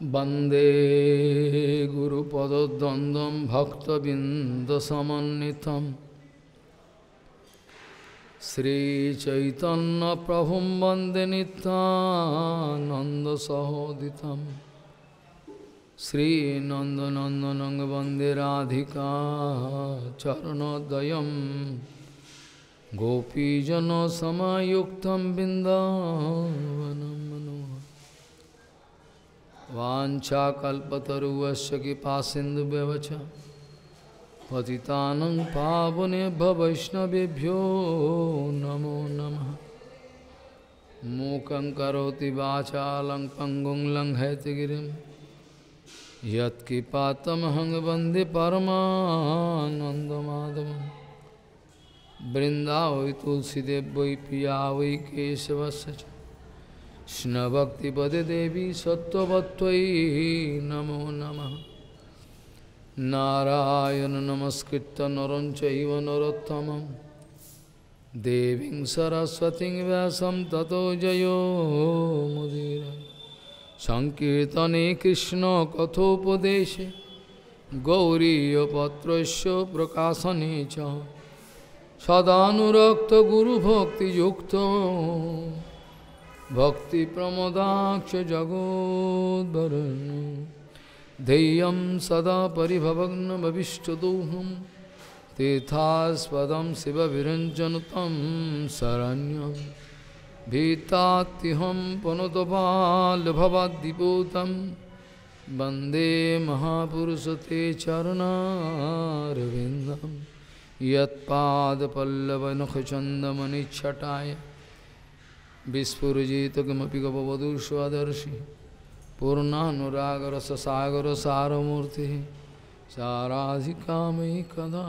वंदे वन्दे गुरुपदद्वन्द्वं भक्तबिन्दसमन्नितं श्रीचैतन्यप्रभुं वन्दे नितानन्दसहोदितं श्रीनंदनंदन वन्दे राधिका गोपीजन सामुक्त बिन्दावनं मनो वाञ्छाकल्पतरुवश्च कृपासिन्दुव्यवच पति पावने वैष्णवभ्यो नमो नमः मूक करोति पंगु पङ्गुं लङ्घयतिगिरिं यत्किपातमहं वंदे परमाधव वृन्दा वै तुलसीदेव वै पिया वै केशवश Krishna Bhakti Pade Devi Sattvatvai Namo Namah Narayana Namaskritta Naranchaiva Narottamam Deving Saraswati Vyasam Tato Jayo Mudira Sankirtane Krishna Kathopadeshe Gauriya Patrasya Prakasane Cha Sadhanurakta Guru Bhakti Yukta भक्तिप्रमोदाक्ष जगोद्भरन् ध्येयं सदा परिभवग्नभविष्टदोहं तीर्थास्पदं शिवविरञ्जनुतं पुनुतपाल भीतात्तिहं वंदे वन्दे ते चरणारविन्दं यत्पादपल्लवनखचन्दमनिच्छटाय विस्फुजित कि गपवधु स्वदर्शी पूर्णानुरागर सागर सारमूर्ति साराधिका मयि कदा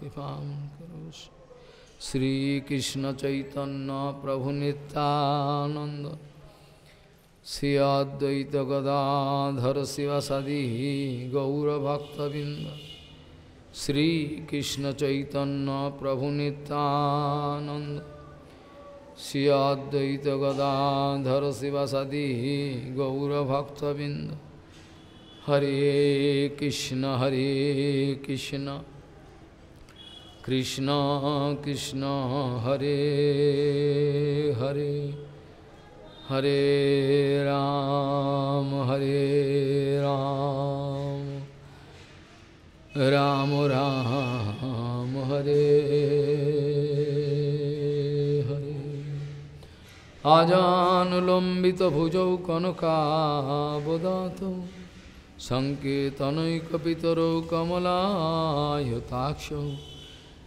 कृपा करोषि श्रीकृष्ण चैतन्य प्रभु नितानंद श्री अद्वैत गदाधर शिव सदी गौरभक्तबिंद श्रीकृष्ण चैतन्य प्रभु नितानंद श्री अद्वैत गदाधर शिवसदी गौरभक्तबिंद हरे कृष्ण हरे कृष्ण कृष्ण कृष्ण हरे हरे हरे राम हरे राम राम राम हरे আজানুলম্বিতভুজৌ কনকাবদাত সঙ্কেতনৈকপিতরৌ কমলায়তাক্ষ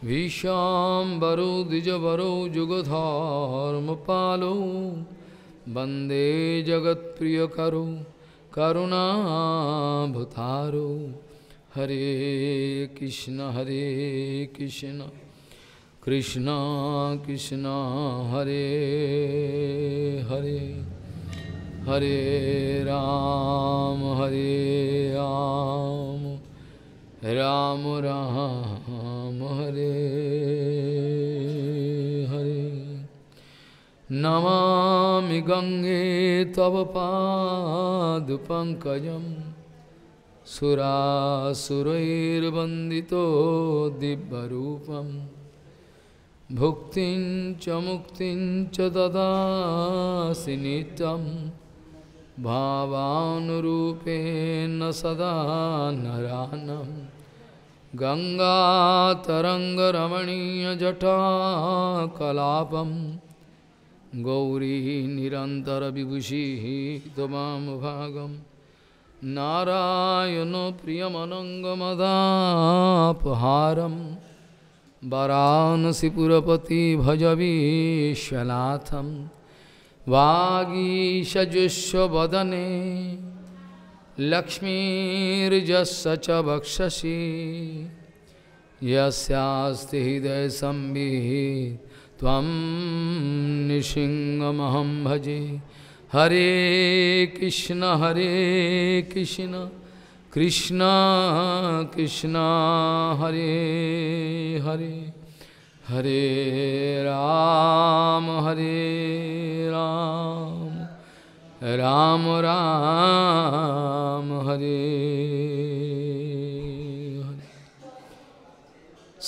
ভীষাম্বরৌ দ্বিজবরৌ যুগধর্মপালৌ বন্দে জগৎপ্রিয়করৌ করুণাভূতারৌ হরে কৃষ্ণ হরে কৃষ্ণ कृष्णा कृष्णा हरे हरे हरे राम हरे राम राम राम हरे हरे नमामि गङ्गे तव पादपङ्कजं सुरासुरैर्वन्दितो दिव्यरूपम् मुक्ति च मुक्तिं च ददासि नित्यं भावानुरूपेण सदा नरानं गङ्गातरङ्गरमणीयजटाकलापं गौरी निरन्तरविभूषिः त्वमामुभागं नारायणो प्रियमनङ्गमदापहारम् वरानसीपुरपति भजवीश्वनाथम वागीशजुष्वदने लक्ष्मीजस च बक्षसी यस्ति हृदय संवित भजे हरे कृष्ण हरे कृष्ण कृष्णा कृष्णा हरे हरे हरे राम हरे राम राम राम हरे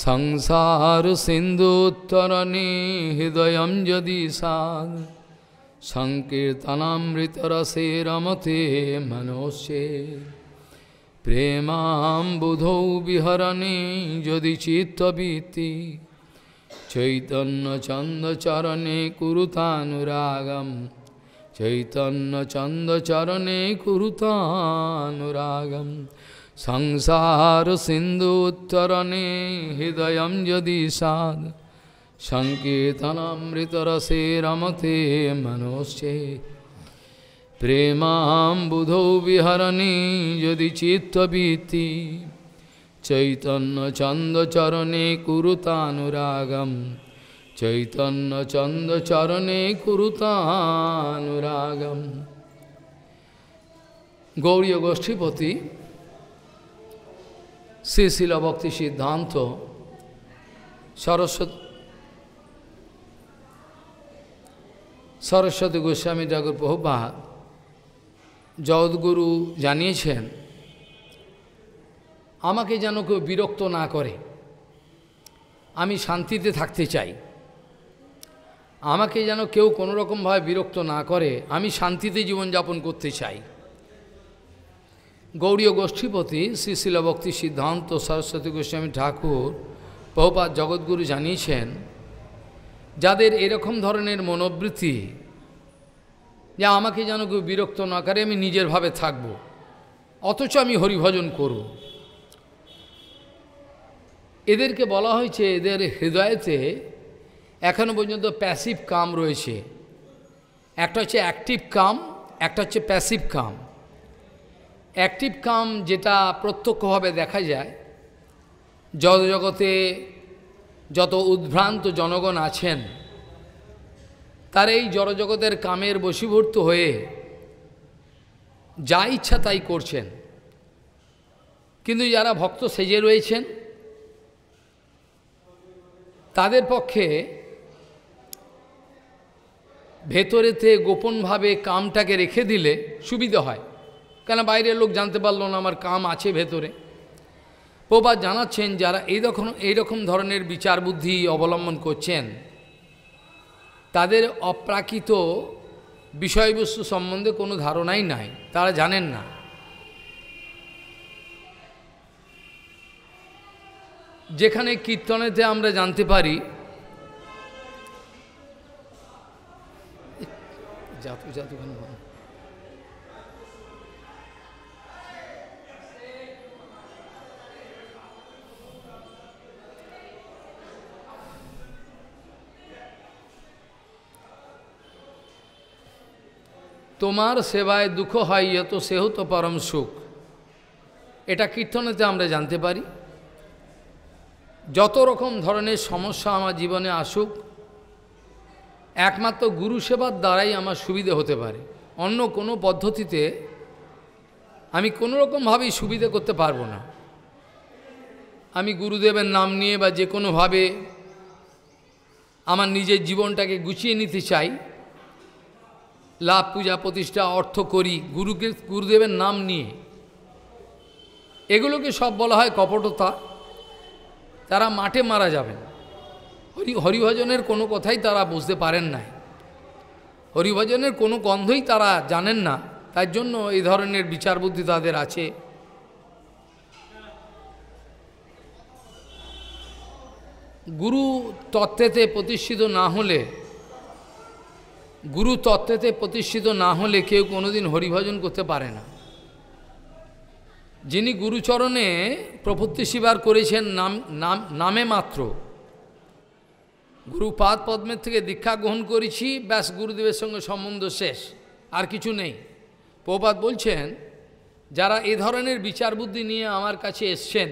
संसार सिन्धुत्तरणे हृदयं यदि साध सङ्कीर्तनामृतरसे रमते मनोषे প্রেমাম্বুধৌ বিহরণী যদি চিত্তবীতি চৈতন্যচন্দচরণে কুরুতানুরাগম চৈতন্যচন্দচরণে কুরুতানুরাগম সংসারসিন্ধুত্তরণে হৃদয়ং যদি সাদ সঙ্কীর্তনামৃতরসে রমতে মনোশ্চেত প্রেমাম্বুধৌ বিহরণী যদি চিত্তবীতি চৈতন্যচন্দচরণে কুরুতানুরাগম চৈতন্য চৈতন্যচন্দচরণে কুরুতানুরাগম গৌরী গোষ্ঠীপতি শ্রীশিল ভক্তি সিদ্ধান্ত সরস্বতী সরস্বতী গোস্বামী ঠাকুর প্রভুপাত জগৎগুরু জানিয়েছেন আমাকে যেন কেউ বিরক্ত না করে আমি শান্তিতে থাকতে চাই আমাকে যেন কেউ কোনো রকমভাবে বিরক্ত না করে আমি শান্তিতে জীবনযাপন করতে চাই গৌরীয় গোষ্ঠীপতি শ্রী সিদ্ধান্ত সরস্বতী গোস্বামী ঠাকুর প্রভুপাত জগৎগুরু জানিয়েছেন যাদের এরকম ধরনের মনোবৃত্তি যে আমাকে যেন কেউ বিরক্ত না করে আমি নিজেরভাবে থাকব অথচ আমি হরিভজন করব এদেরকে বলা হয়েছে এদের হৃদয়েতে এখনও পর্যন্ত প্যাসিভ কাম রয়েছে একটা হচ্ছে অ্যাক্টিভ কাম একটা হচ্ছে প্যাসিভ কাম অ্যাক্টিভ কাম যেটা প্রত্যক্ষভাবে দেখা যায় জগতে যত উদ্ভ্রান্ত জনগণ আছেন তার এই জড়জগতের কামের বশীভূত হয়ে যা ইচ্ছা তাই করছেন কিন্তু যারা ভক্ত সেজে রয়েছেন তাদের পক্ষে ভেতরেতে গোপনভাবে কামটাকে রেখে দিলে সুবিধা হয় কেন বাইরের লোক জানতে পারল না আমার কাম আছে ভেতরে প্রবাদ জানাচ্ছেন যারা এই রকম এই রকম ধরনের বিচার বুদ্ধি অবলম্বন করছেন তাদের অপ্রাকৃত বিষয়বস্তু সম্বন্ধে কোনো ধারণাই নাই তারা জানেন না যেখানে কীর্তনেতে আমরা জানতে পারি জাতু জাতু তোমার সেবায় দুঃখ হয় ইয়ত সেহ তো পরম সুখ এটা কীর্তনেতে আমরা জানতে পারি যত রকম ধরনের সমস্যা আমার জীবনে আসুক একমাত্র গুরু সেবার দ্বারাই আমার সুবিধে হতে পারে অন্য কোনো পদ্ধতিতে আমি কোনোরকমভাবেই সুবিধে করতে পারবো না আমি গুরুদেবের নাম নিয়ে বা যে কোনোভাবে আমার নিজের জীবনটাকে গুছিয়ে নিতে চাই লাভ পূজা প্রতিষ্ঠা অর্থ করি গুরুকে গুরুদেবের নাম নিয়ে এগুলোকে সব বলা হয় কপটতা তারা মাঠে মারা যাবেন হরি হরিভজনের কোনো কথাই তারা বুঝতে পারেন নাই হরিভজনের কোনো গন্ধই তারা জানেন না তার জন্য এই ধরনের বিচার বুদ্ধি তাদের আছে গুরু তত্ত্বেতে প্রতিষ্ঠিত না হলে গুরু তত্ত্বেতে প্রতিষ্ঠিত না হলে কেউ কোনোদিন হরিভজন করতে পারে না যিনি গুরুচরণে প্রপত্তি শিবার করেছেন নাম নাম নামে মাত্র গুরুপাদ পদ্মের থেকে দীক্ষা গ্রহণ করেছি ব্যাস গুরুদেবের সঙ্গে সম্বন্ধ শেষ আর কিছু নেই প্রপাত বলছেন যারা এ ধরনের বিচার বুদ্ধি নিয়ে আমার কাছে এসছেন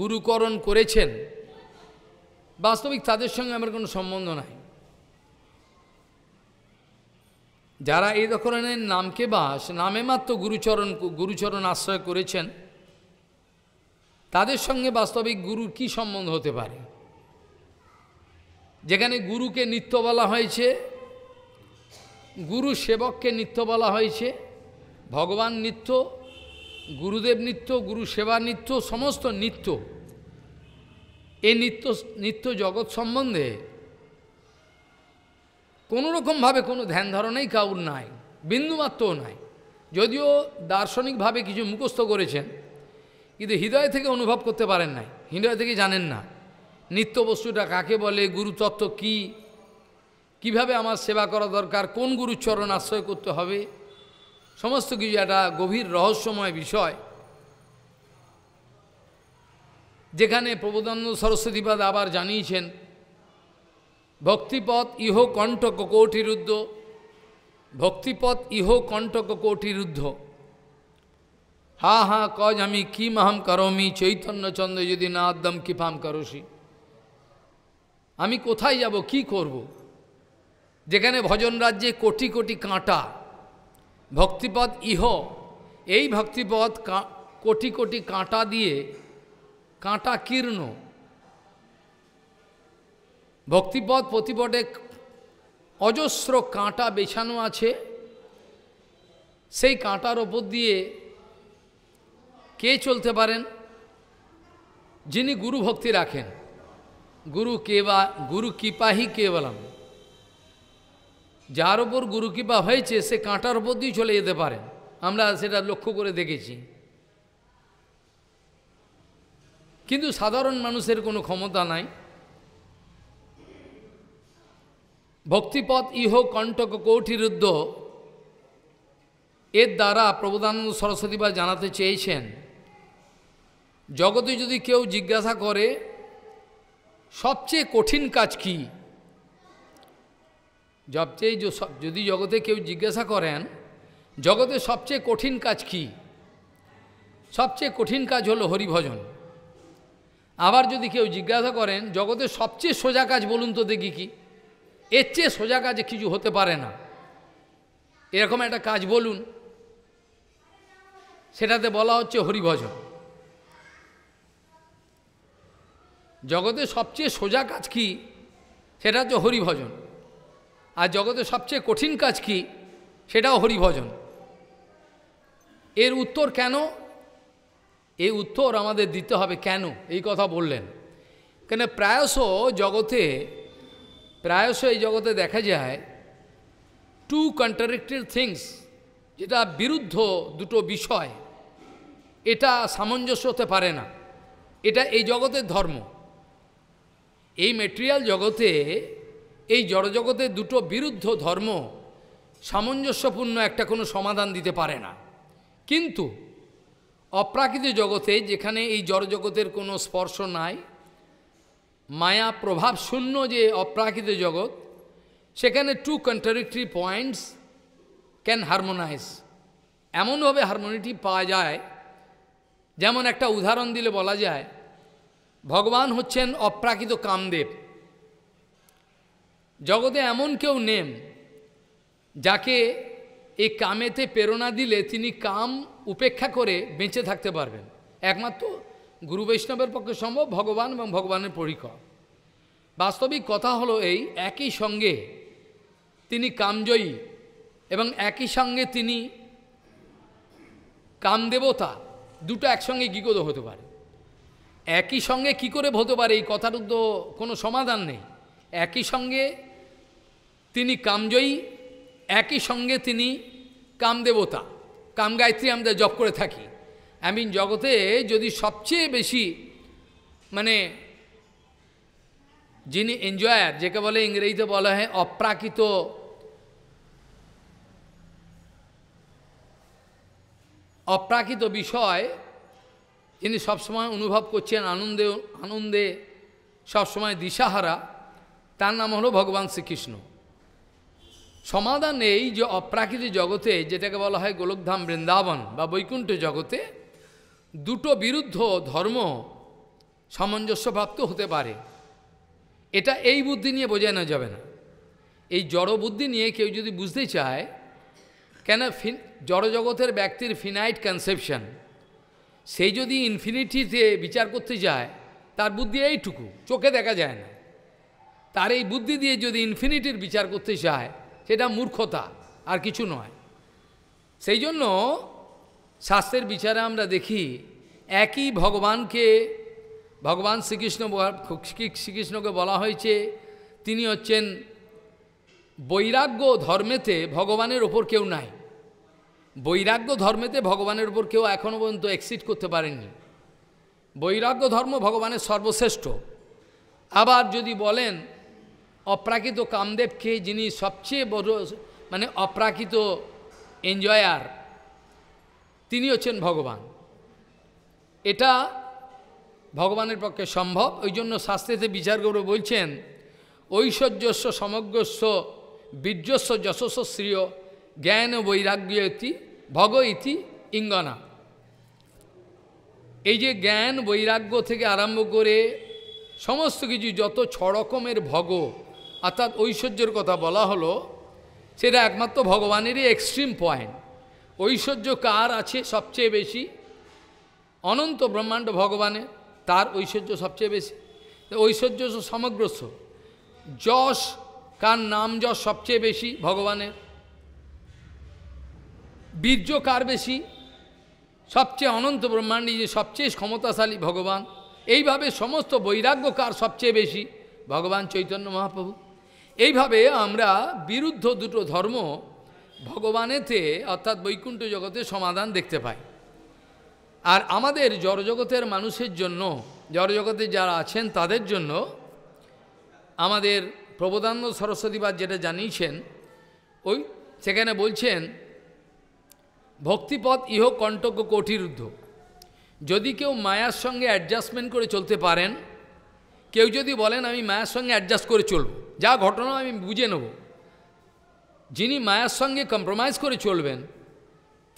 গুরুকরণ করেছেন বাস্তবিক তাদের সঙ্গে আমার কোনো সম্বন্ধ নাই যারা এই ধরনের নামকে বাস নামে মাত্র গুরুচরণ গুরুচরণ আশ্রয় করেছেন তাদের সঙ্গে বাস্তবিক গুরুর কি সম্বন্ধ হতে পারে যেখানে গুরুকে নিত্য বলা হয়েছে গুরু সেবককে নিত্য বলা হয়েছে ভগবান নিত্য গুরুদেব নিত্য গুরু সেবা নিত্য সমস্ত নিত্য এই নিত্য নিত্য জগৎ সম্বন্ধে কোনোরকমভাবে কোনো ধ্যান ধারণাই কাউর নাই বিন্দুমাত্রও নাই যদিও দার্শনিকভাবে কিছু মুখস্থ করেছেন কিন্তু হৃদয় থেকে অনুভব করতে পারেন নাই হৃদয় থেকে জানেন না নিত্য বস্তুটা কাকে বলে গুরুতত্ত্ব কি কিভাবে আমার সেবা করা দরকার কোন গুরুচরণ আশ্রয় করতে হবে সমস্ত কিছু একটা গভীর রহস্যময় বিষয় যেখানে প্রবোধানন্দ সরস্বতীপাদ আবার জানিয়েছেন ভক্তিপথ ইহ কণ্ঠক কোটিরুদ্ধ ভক্তিপথ ইহ কণ্ঠক কোটিরুদ্ধ হা হা কজ আমি কিম মাহাম করমি চৈতন্যচন্দ্র যদি না আদম কিফাম করসি আমি কোথায় যাব কি করব। যেখানে ভজন রাজ্যে কোটি কোটি কাঁটা ভক্তিপদ ইহ এই ভক্তিপদ কোটি কোটি কাঁটা দিয়ে কাঁটা কীর্ণ ভক্তিপদ প্রতিপদে অজস্র কাঁটা বেছানো আছে সেই কাঁটার ওপর দিয়ে কে চলতে পারেন যিনি গুরু ভক্তি রাখেন গুরু কেবা গুরু কৃপাহি কেবলাম যার ওপর গুরু কৃপা হয়েছে সে কাঁটার ওপর দিয়ে চলে যেতে পারেন আমরা সেটা লক্ষ্য করে দেখেছি কিন্তু সাধারণ মানুষের কোনো ক্ষমতা নাই ভক্তিপথ ইহ কণ্টক কৌঠিরুদ্ধ এর দ্বারা প্রবোধানন্দ সরস্বতী বা জানাতে চেয়েছেন জগতে যদি কেউ জিজ্ঞাসা করে সবচেয়ে কঠিন কাজ কি সবচেয়ে যদি জগতে কেউ জিজ্ঞাসা করেন জগতে সবচেয়ে কঠিন কাজ কি সবচেয়ে কঠিন কাজ হলো হরিভজন আবার যদি কেউ জিজ্ঞাসা করেন জগতে সবচেয়ে সোজা কাজ বলুন তো দেখি কী এর চেয়ে সোজা কাজে কিছু হতে পারে না এরকম একটা কাজ বলুন সেটাতে বলা হচ্ছে হরিভজন জগতে সবচেয়ে সোজা কাজ কি সেটা হচ্ছে হরিভজন আর জগতে সবচেয়ে কঠিন কাজ কি সেটাও হরিভজন এর উত্তর কেন এই উত্তর আমাদের দিতে হবে কেন এই কথা বললেন কেন প্রায়শ জগতে প্রায়শ এই জগতে দেখা যায় টু কন্ট্রাডিক্টেড থিংস যেটা বিরুদ্ধ দুটো বিষয় এটা সামঞ্জস্য হতে পারে না এটা এই জগতের ধর্ম এই মেটেরিয়াল জগতে এই জড়জগতে দুটো বিরুদ্ধ ধর্ম সামঞ্জস্যপূর্ণ একটা কোনো সমাধান দিতে পারে না কিন্তু অপ্রাকৃত জগতে যেখানে এই জড়জগতের কোনো স্পর্শ নাই মায়া প্রভাব শূন্য যে অপ্রাকৃত জগৎ সেখানে two contradictory points can harmonise এমনভাবে হারমোনিটি পাওয়া যায় যেমন একটা উদাহরণ দিলে বলা যায় ভগবান হচ্ছেন অপ্রাকৃত কামদেব জগতে এমন কেউ নেম যাকে এই কামেতে প্রেরণা দিলে তিনি কাম উপেক্ষা করে বেঁচে থাকতে পারবেন একমাত্র গুরু বৈষ্ণবের পক্ষে সম্ভব ভগবান এবং ভগবানের পরিকর বাস্তবিক কথা হলো এই একই সঙ্গে তিনি কামজয়ী এবং একই সঙ্গে তিনি কামদেবতা দুটো একসঙ্গে কী করে হতে পারে একই সঙ্গে কি করে হতে পারে এই কথার তো কোনো সমাধান নেই একই সঙ্গে তিনি কামজয়ী একই সঙ্গে তিনি কামদেবতা কামগায়ত্রী আমরা জপ করে থাকি আমি জগতে যদি সবচেয়ে বেশি মানে যিনি এনজয়ার যাকে বলে ইংরেজিতে বলা হয় অপ্রাকৃত অপ্রাকৃত বিষয় যিনি সবসময় অনুভব করছেন আনন্দে আনন্দে সবসময় দিশাহারা তার নাম হলো ভগবান শ্রীকৃষ্ণ সমাধান এই যে অপ্রাকৃত জগতে যেটাকে বলা হয় গোলকধাম বৃন্দাবন বা বৈকুণ্ঠ জগতে দুটো বিরুদ্ধ ধর্ম সামঞ্জস্যপ্রাপ্ত হতে পারে এটা এই বুদ্ধি নিয়ে বোঝানো যাবে না এই জড় বুদ্ধি নিয়ে কেউ যদি বুঝতে চায় কেন ফিন জড়জগতের ব্যক্তির ফিনাইট কনসেপশন সেই যদি ইনফিনিটিতে বিচার করতে যায় তার বুদ্ধি এইটুকু চোখে দেখা যায় না তার এই বুদ্ধি দিয়ে যদি ইনফিনিটির বিচার করতে চায় সেটা মূর্খতা আর কিছু নয় সেই জন্য শাস্ত্রের বিচারে আমরা দেখি একই ভগবানকে ভগবান শ্রীকৃষ্ণ শ্রীকৃষ্ণকে বলা হয়েছে তিনি হচ্ছেন বৈরাগ্য ধর্মেতে ভগবানের ওপর কেউ নাই বৈরাগ্য ধর্মেতে ভগবানের ওপর কেউ এখনও পর্যন্ত এক্সিট করতে পারেননি বৈরাগ্য ধর্ম ভগবানের সর্বশ্রেষ্ঠ আবার যদি বলেন অপ্রাকৃত কামদেবকে যিনি সবচেয়ে বড় মানে অপ্রাকৃত এনজয়ার তিনি হচ্ছেন ভগবান এটা ভগবানের পক্ষে সম্ভব ওই জন্য শাস্ত্রেতে বিচার করে বলছেন ঐশ্বর্যস্ব সমগ্রস্ব বীর্যস্ব শ্রিয় জ্ঞান বৈরাগ্য ইতি ভগ ইতি ইঙ্গনা এই যে জ্ঞান বৈরাগ্য থেকে আরম্ভ করে সমস্ত কিছু যত ছ রকমের ভগ অর্থাৎ ঐশ্বর্যের কথা বলা হলো সেটা একমাত্র ভগবানেরই এক্সট্রিম পয়েন্ট ঐশ্বর্য কার আছে সবচেয়ে বেশি অনন্ত ব্রহ্মাণ্ড ভগবানের তার ঐশ্বর্য সবচেয়ে বেশি ঐশ্বর্য সমগ্রস্থ যশ কার নাম যশ সবচেয়ে বেশি ভগবানের বীর্য কার বেশি সবচেয়ে অনন্ত ব্রহ্মাণ্ড যে সবচেয়ে ক্ষমতাশালী ভগবান এইভাবে সমস্ত বৈরাগ্য কার সবচেয়ে বেশি ভগবান চৈতন্য মহাপ্রভু এইভাবে আমরা বিরুদ্ধ দুটো ধর্ম ভগবানেতে অর্থাৎ বৈকুণ্ঠ জগতে সমাধান দেখতে পায় আর আমাদের জড়জগতের মানুষের জন্য জড়জগতে যারা আছেন তাদের জন্য আমাদের প্রবোধানন্দ সরস্বতীবাদ যেটা জানিয়েছেন ওই সেখানে বলছেন ভক্তিপথ ইহ কণ্টজ্ঞ কঠিরুদ্ধ যদি কেউ মায়ার সঙ্গে অ্যাডজাস্টমেন্ট করে চলতে পারেন কেউ যদি বলেন আমি মায়ার সঙ্গে অ্যাডজাস্ট করে চলব যা ঘটনা আমি বুঝে নেবো যিনি মায়ার সঙ্গে কম্প্রোমাইজ করে চলবেন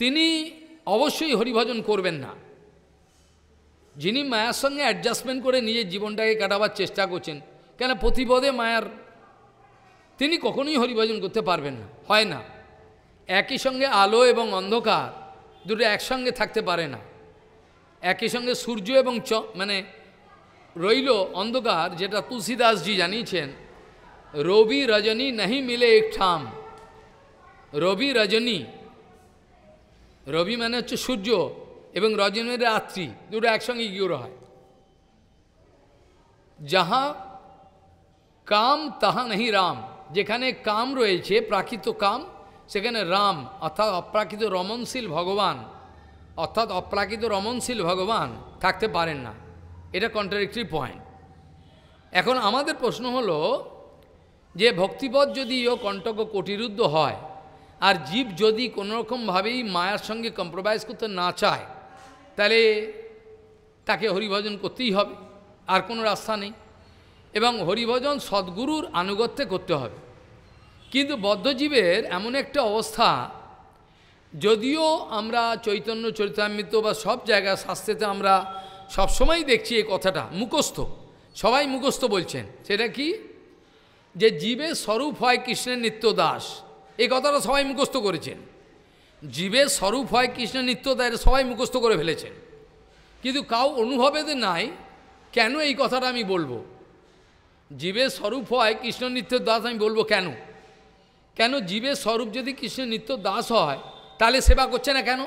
তিনি অবশ্যই হরিভজন করবেন না যিনি মায়ার সঙ্গে অ্যাডজাস্টমেন্ট করে নিজের জীবনটাকে কাটাবার চেষ্টা করছেন কেন প্রতিপদে মায়ার তিনি কখনোই হরিভজন করতে পারবেন না হয় না একই সঙ্গে আলো এবং অন্ধকার দুটো একসঙ্গে থাকতে পারে না একই সঙ্গে সূর্য এবং চ মানে রইল অন্ধকার যেটা তুলসীদাসজি জানিয়েছেন রবি রজনী নাহি মিলে এক ঠাম রবি রজনী রবি মানে হচ্ছে সূর্য এবং রজনীর মানে রাত্রি দুটো একসঙ্গে গিয়ে হয় যাহা কাম তাহা নাহি রাম যেখানে কাম রয়েছে প্রাকৃত কাম সেখানে রাম অর্থাৎ অপ্রাকৃত রমনশীল ভগবান অর্থাৎ অপ্রাকৃত রমনশীল ভগবান থাকতে পারেন না এটা কন্ট্রাডিক্টরি পয়েন্ট এখন আমাদের প্রশ্ন হলো যে ভক্তিপদ যদি ইয় কণ্টক কোটিরুদ্ধ হয় আর জীব যদি কোনোরকমভাবেই মায়ার সঙ্গে কম্প্রোমাইজ করতে না চায় তাহলে তাকে হরিভজন করতেই হবে আর কোনো রাস্তা নেই এবং হরিভজন সদ্গুরুর আনুগত্যে করতে হবে কিন্তু বদ্ধজীবের এমন একটা অবস্থা যদিও আমরা চৈতন্য চরিতামৃত বা সব জায়গায় শাস্ত্রেতে আমরা সবসময় দেখছি এই কথাটা মুখস্থ সবাই মুখস্থ বলছেন সেটা কি যে জীবের স্বরূপ হয় কৃষ্ণের নিত্য দাস এই কথাটা সবাই মুখস্থ করেছেন জীবের স্বরূপ হয় কৃষ্ণ নিত্য তাই সবাই মুখস্থ করে ফেলেছেন কিন্তু কাউ অনুভবে নাই কেন এই কথাটা আমি বলবো জীবের স্বরূপ হয় কৃষ্ণ নিত্য দাস আমি বলবো কেন কেন জীবের স্বরূপ যদি কৃষ্ণ নিত্য দাস হয় তাহলে সেবা করছে না কেন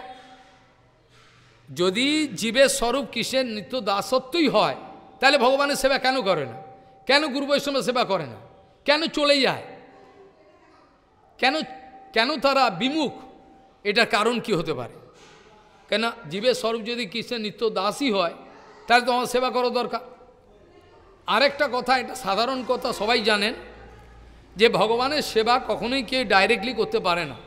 যদি জীবের স্বরূপ কৃষ্ণের নিত্য দাসত্বই হয় তাহলে ভগবানের সেবা কেন করে না কেন গুরু বৈষ্ণবের সেবা করে না কেন চলে যায় কেন কেন তারা বিমুখ এটার কারণ কি হতে পারে কেন জীবের স্বরূপ যদি কৃষ্ণের নিত্য দাসী হয় তাহলে তো আমার সেবা করা দরকার আরেকটা কথা এটা সাধারণ কথা সবাই জানেন যে ভগবানের সেবা কখনোই কেউ ডাইরেক্টলি করতে পারে না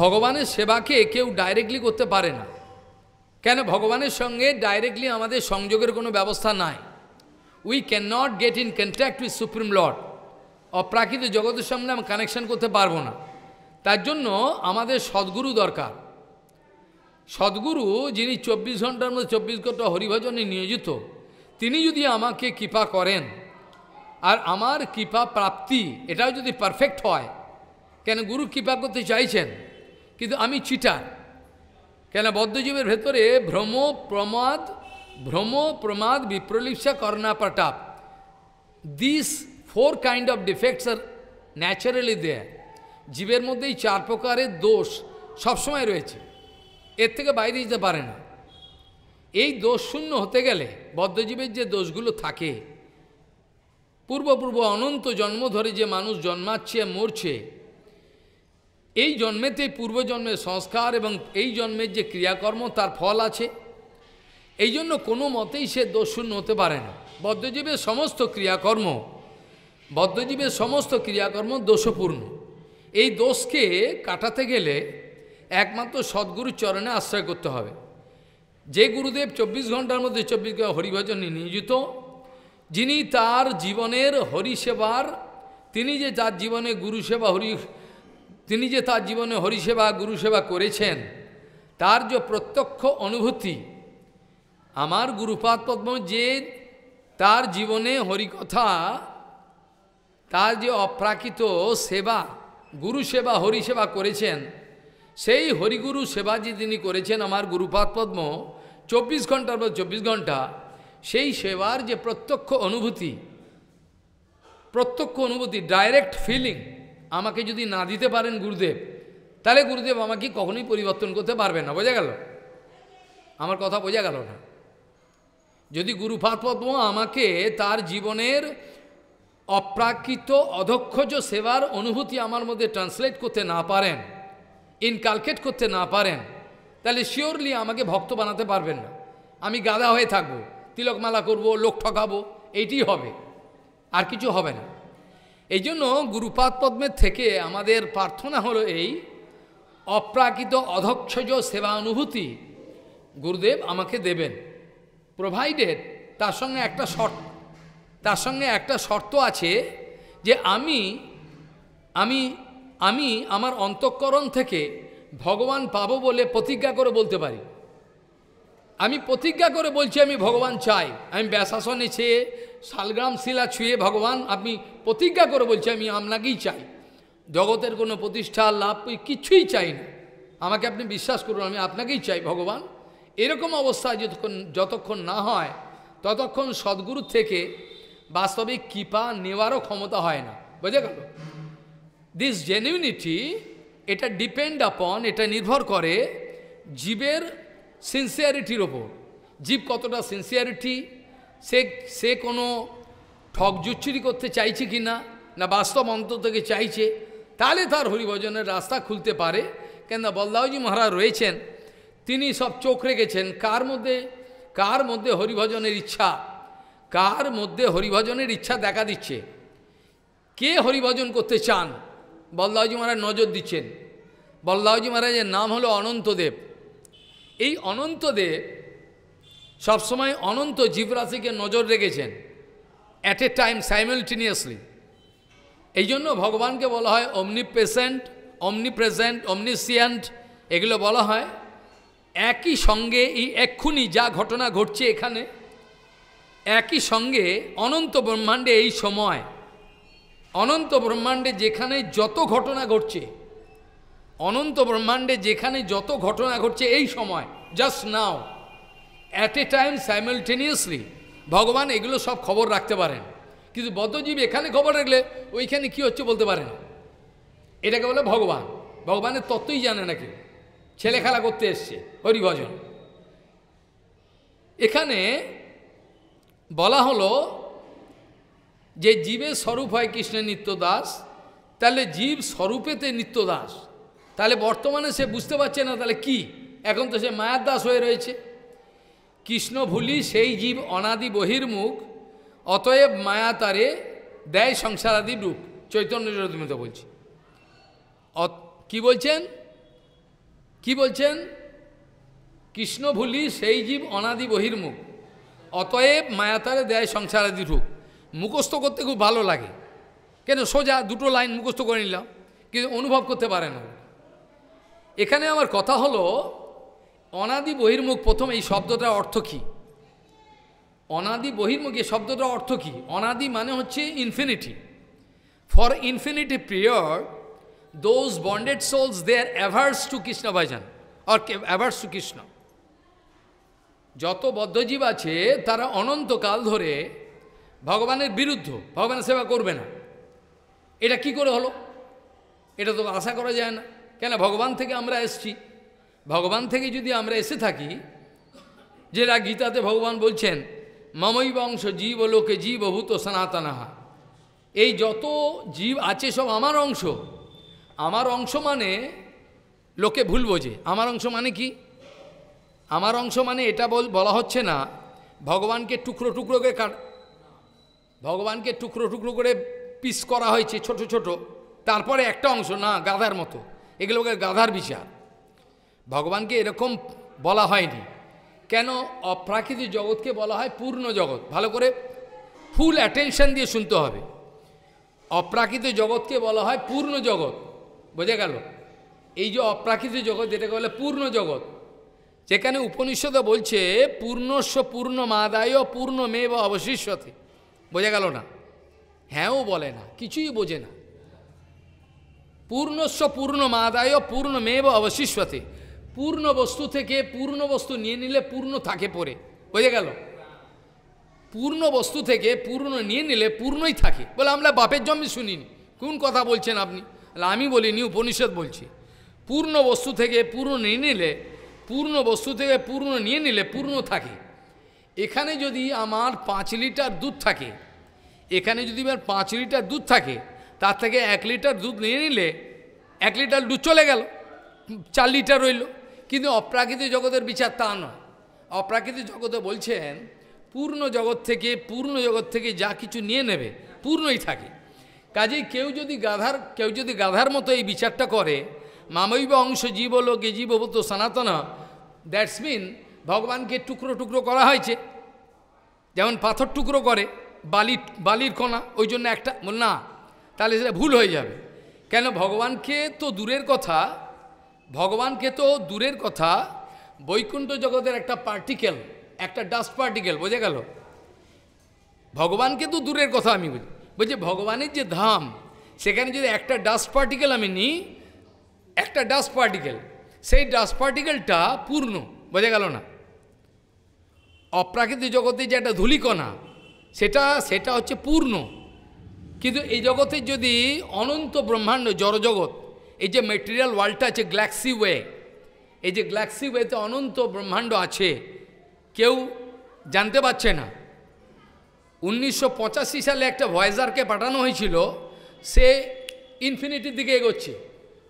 ভগবানের সেবাকে কেউ ডাইরেক্টলি করতে পারে না কেন ভগবানের সঙ্গে ডাইরেক্টলি আমাদের সংযোগের কোনো ব্যবস্থা নাই we can not get in contact with supreme lord অপ্রাকৃত জগতের সামনে আমি কানেকশান করতে পারবো না তার জন্য আমাদের সদ্গুরু দরকার সদ্গুরু যিনি চব্বিশ ঘন্টার মধ্যে চব্বিশ ঘন্টা হরিভজনে নিয়োজিত তিনি যদি আমাকে কৃপা করেন আর আমার কৃপা প্রাপ্তি এটাও যদি পারফেক্ট হয় কেন গুরু কৃপা করতে চাইছেন কিন্তু আমি চিটার কেন বদ্ধজীবের ভেতরে ভ্রম প্রমাদ ভ্রম প্রমাদ বিপ্রলিপসা কর্ণাপ্রটাপ this four kind of defects are naturally there জীবের মধ্যেই চার প্রকারের দোষ সবসময় রয়েছে এর থেকে বাইরে যেতে পারে না এই দোষ শূন্য হতে গেলে বদ্ধজীবের যে দোষগুলো থাকে পূর্বপূর্ব অনন্ত জন্ম ধরে যে মানুষ জন্মাচ্ছে মরছে এই জন্মেতেই পূর্বজন্মের সংস্কার এবং এই জন্মের যে ক্রিয়াকর্ম তার ফল আছে এই জন্য কোনো মতেই সে দোষ শূন্য হতে পারে না বদ্ধজীবের সমস্ত ক্রিয়াকর্ম বদ্ধজীবের সমস্ত ক্রিয়াকর্ম দোষপূর্ণ এই দোষকে কাটাতে গেলে একমাত্র সদ্গুরু চরণে আশ্রয় করতে হবে যে গুরুদেব চব্বিশ ঘন্টার মধ্যে চব্বিশ ঘন্টা হরিভজনে নিয়োজিত যিনি তার জীবনের হরিসেবার তিনি যে তার জীবনে গুরুসেবা হরি তিনি যে তার জীবনে হরিসেবা গুরুসেবা করেছেন তার যে প্রত্যক্ষ অনুভূতি আমার গুরুপাদ পদ্ম যে তার জীবনে হরিকথা তার যে অপ্রাকৃত সেবা গুরু সেবা হরি সেবা করেছেন সেই হরিগুরু সেবা যে তিনি করেছেন আমার গুরুপাদ পদ্ম চব্বিশ ঘন্টার পর চব্বিশ ঘন্টা সেই সেবার যে প্রত্যক্ষ অনুভূতি প্রত্যক্ষ অনুভূতি ডাইরেক্ট ফিলিং আমাকে যদি না দিতে পারেন গুরুদেব তাহলে গুরুদেব আমাকে কখনোই পরিবর্তন করতে পারবে না বোঝা গেল আমার কথা বোঝা গেল না যদি গুরুপাদ পদ্ম আমাকে তার জীবনের অপ্রাকৃত অধক্ষজ সেবার অনুভূতি আমার মধ্যে ট্রান্সলেট করতে না পারেন ইনকালকেট করতে না পারেন তাহলে শিওরলি আমাকে ভক্ত বানাতে পারবেন না আমি গাদা হয়ে থাকব তিলকমালা করব লোক ঠকাবো এইটি হবে আর কিছু হবে না এই জন্য গুরুপাদ পদ্মের থেকে আমাদের প্রার্থনা হলো এই অপ্রাকৃত অধক্ষজ সেবা অনুভূতি গুরুদেব আমাকে দেবেন প্রোভাইডেড তার সঙ্গে একটা শর্ত তার সঙ্গে একটা শর্ত আছে যে আমি আমি আমি আমার অন্তঃকরণ থেকে ভগবান পাব বলে প্রতিজ্ঞা করে বলতে পারি আমি প্রতিজ্ঞা করে বলছি আমি ভগবান চাই আমি ব্যাসাসনে চেয়ে শালগ্রাম শিলা ছুঁয়ে ভগবান আপনি প্রতিজ্ঞা করে বলছি আমি আপনাকেই চাই জগতের কোনো প্রতিষ্ঠা লাভ কিছুই চাই না আমাকে আপনি বিশ্বাস করুন আমি আপনাকেই চাই ভগবান এরকম অবস্থা যতক্ষণ যতক্ষণ না হয় ততক্ষণ সদ্গুরু থেকে বাস্তবিক কৃপা নেওয়ারও ক্ষমতা হয় না বোঝা গেল দিস জেনিউনিটি এটা ডিপেন্ড আপন এটা নির্ভর করে জীবের সিনসিয়ারিটির ওপর জীব কতটা সিনসিয়ারিটি সে সে কোনো ঠক জুচ্ছুরি করতে চাইছে কি না না বাস্তব অন্তর থেকে চাইছে তাহলে তার হরিভজনের রাস্তা খুলতে পারে কেন বলদাউজি মহারাজ রয়েছেন তিনি সব চোখ রেখেছেন কার মধ্যে কার মধ্যে হরিভজনের ইচ্ছা কার মধ্যে হরিভজনের ইচ্ছা দেখা দিচ্ছে কে হরিভজন করতে চান বল্লাহজি মহারাজ নজর দিচ্ছেন বল্লাহজি মহারাজের নাম হলো অনন্তদেব এই অনন্তদেব সবসময় অনন্ত জীবরাশিকে নজর রেখেছেন অ্যাট এ টাইম সাইমেলটেনিয়াসলি এই জন্য ভগবানকে বলা হয় অমনি পেশেন্ট অমনি প্রেজেন্ট অমনিসিয়ান্ট এগুলো বলা হয় একই সঙ্গে এই এক্ষুনি যা ঘটনা ঘটছে এখানে একই সঙ্গে অনন্ত ব্রহ্মাণ্ডে এই সময় অনন্ত ব্রহ্মাণ্ডে যেখানে যত ঘটনা ঘটছে অনন্ত ব্রহ্মাণ্ডে যেখানে যত ঘটনা ঘটছে এই সময় just now at a time simultaneously ভগবান এগুলো সব খবর রাখতে পারেন কিন্তু বদ্ধজীব এখানে খবর রাখলে ওইখানে কি হচ্ছে বলতে পারে এটাকে বলে ভগবান ভগবানের তত্ত্বই জানে নাকি ছেলেখেলা ছেলে খেলা করতে এসছে হরিভজন এখানে বলা হলো যে জীবের স্বরূপ হয় কৃষ্ণের নিত্যদাস তাহলে জীব স্বরূপেতে নিত্যদাস তাহলে বর্তমানে সে বুঝতে পারছে না তাহলে কি এখন তো সে মায়ার দাস হয়ে রয়েছে কৃষ্ণ ভুলি সেই জীব অনাদি বহির্মুখ অতএব মায়া তারে দেয় সংসারাদি রূপ চৈতন্য চৈতন্যমিত বলছি কি বলছেন কি বলছেন কৃষ্ণ ভুলি সেই জীব অনাদি বহির্মুখ অতএব মায়াতারে দেয় সংসারে দিঠুক মুখস্থ করতে খুব ভালো লাগে কেন সোজা দুটো লাইন মুখস্থ করে নিলাম কিন্তু অনুভব করতে পারে না এখানে আমার কথা হলো অনাদি বহির্মুখ প্রথম এই শব্দটার অর্থ কী অনাদি বহির্মুখ এই শব্দটার অর্থ কী অনাদি মানে হচ্ছে infinity for infinity period those bonded souls they are averse to Krishna ভাইজান অর অ্যাভার্স টু কৃষ্ণ যত বদ্ধজীব আছে তারা অনন্তকাল ধরে ভগবানের বিরুদ্ধ ভগবানের সেবা করবে না এটা কি করে হলো এটা তো আশা করা যায় না কেন ভগবান থেকে আমরা এসছি ভগবান থেকে যদি আমরা এসে থাকি যেটা গীতাতে ভগবান বলছেন মমই বংশ জীব লোকে জীবভূত সনাতনাহা এই যত জীব আছে সব আমার অংশ আমার অংশ মানে লোকে ভুল বোঝে আমার অংশ মানে কি আমার অংশ মানে এটা বল বলা হচ্ছে না ভগবানকে টুকরো টুকরো করে কাট ভগবানকে টুকরো টুকরো করে পিস করা হয়েছে ছোট ছোট তারপরে একটা অংশ না গাধার মতো এগুলোকে গাধার বিচার ভগবানকে এরকম বলা হয়নি কেন অপ্রাকৃতিক জগৎকে বলা হয় পূর্ণ জগৎ ভালো করে ফুল অ্যাটেনশন দিয়ে শুনতে হবে অপ্রাকৃত জগৎকে বলা হয় পূর্ণ জগৎ বোঝা গেল এই যে অপ্রাকৃতিক জগৎ যেটাকে বলে পূর্ণ জগৎ যেখানে উপনিষদে বলছে পূর্ণস্ব পূর্ণ মাদায় পূর্ণ মেয়ে বা অবশিষ্যতে বোঝা গেল না হ্যাঁও বলে না কিছুই বোঝে না পূর্ণস্ব পূর্ণ মাদায় পূর্ণ মেয়ে বা অবশিষ্যতে পূর্ণ বস্তু থেকে পূর্ণ বস্তু নিয়ে নিলে পূর্ণ থাকে পরে বোঝা গেল পূর্ণ বস্তু থেকে পূর্ণ নিয়ে নিলে পূর্ণই থাকে বলে আমরা বাপের জন্মে শুনিনি কোন কথা বলছেন আপনি আমি বলিনি উপনিষদ বলছি পূর্ণ বস্তু থেকে পূর্ণ নিয়ে নিলে পূর্ণ বস্তু থেকে পূর্ণ নিয়ে নিলে পূর্ণ থাকে এখানে যদি আমার পাঁচ লিটার দুধ থাকে এখানে যদি আমার পাঁচ লিটার দুধ থাকে তার থেকে এক লিটার দুধ নিয়ে নিলে এক লিটার দুধ চলে গেল চার লিটার রইল কিন্তু অপ্রাকৃতিক জগতের বিচার তা নয় অপ্রাকৃতিক জগতে বলছেন পূর্ণ জগৎ থেকে পূর্ণ জগৎ থেকে যা কিছু নিয়ে নেবে পূর্ণই থাকে কাজেই কেউ যদি গাধার কেউ যদি গাধার মতো এই বিচারটা করে মামৈব অংশ জীবলোকে জীবভূত সনাতন দ্যাটস মিন ভগবানকে টুকরো টুকরো করা হয়েছে যেমন পাথর টুকরো করে বালির বালির কণা ওই জন্য একটা না তাহলে সেটা ভুল হয়ে যাবে কেন ভগবানকে তো দূরের কথা ভগবানকে তো দূরের কথা বৈকুণ্ঠ জগতের একটা পার্টিকেল একটা ডাস্ট পার্টিকেল বোঝা গেল ভগবানকে তো দূরের কথা আমি বলি বলছি ভগবানের যে ধাম সেখানে যদি একটা ডাস্ট পার্টিকেল আমি নিই একটা ডাস্ট পার্টিকেল সেই ডাস্ট পার্টিকেলটা পূর্ণ বোঝা গেল না অপ্রাকৃতিক জগতে যে একটা ধুলিকণা সেটা সেটা হচ্ছে পূর্ণ কিন্তু এই জগতে যদি অনন্ত ব্রহ্মাণ্ড জড়জগৎ এই যে মেটেরিয়াল ওয়ার্ল্ডটা আছে গ্যালাক্সি ওয়ে এই যে গ্যালাক্সি ওয়েতে অনন্ত ব্রহ্মাণ্ড আছে কেউ জানতে পারছে না উনিশশো সালে একটা ভয়েজারকে পাঠানো হয়েছিল সে ইনফিনিটির দিকে এগোচ্ছে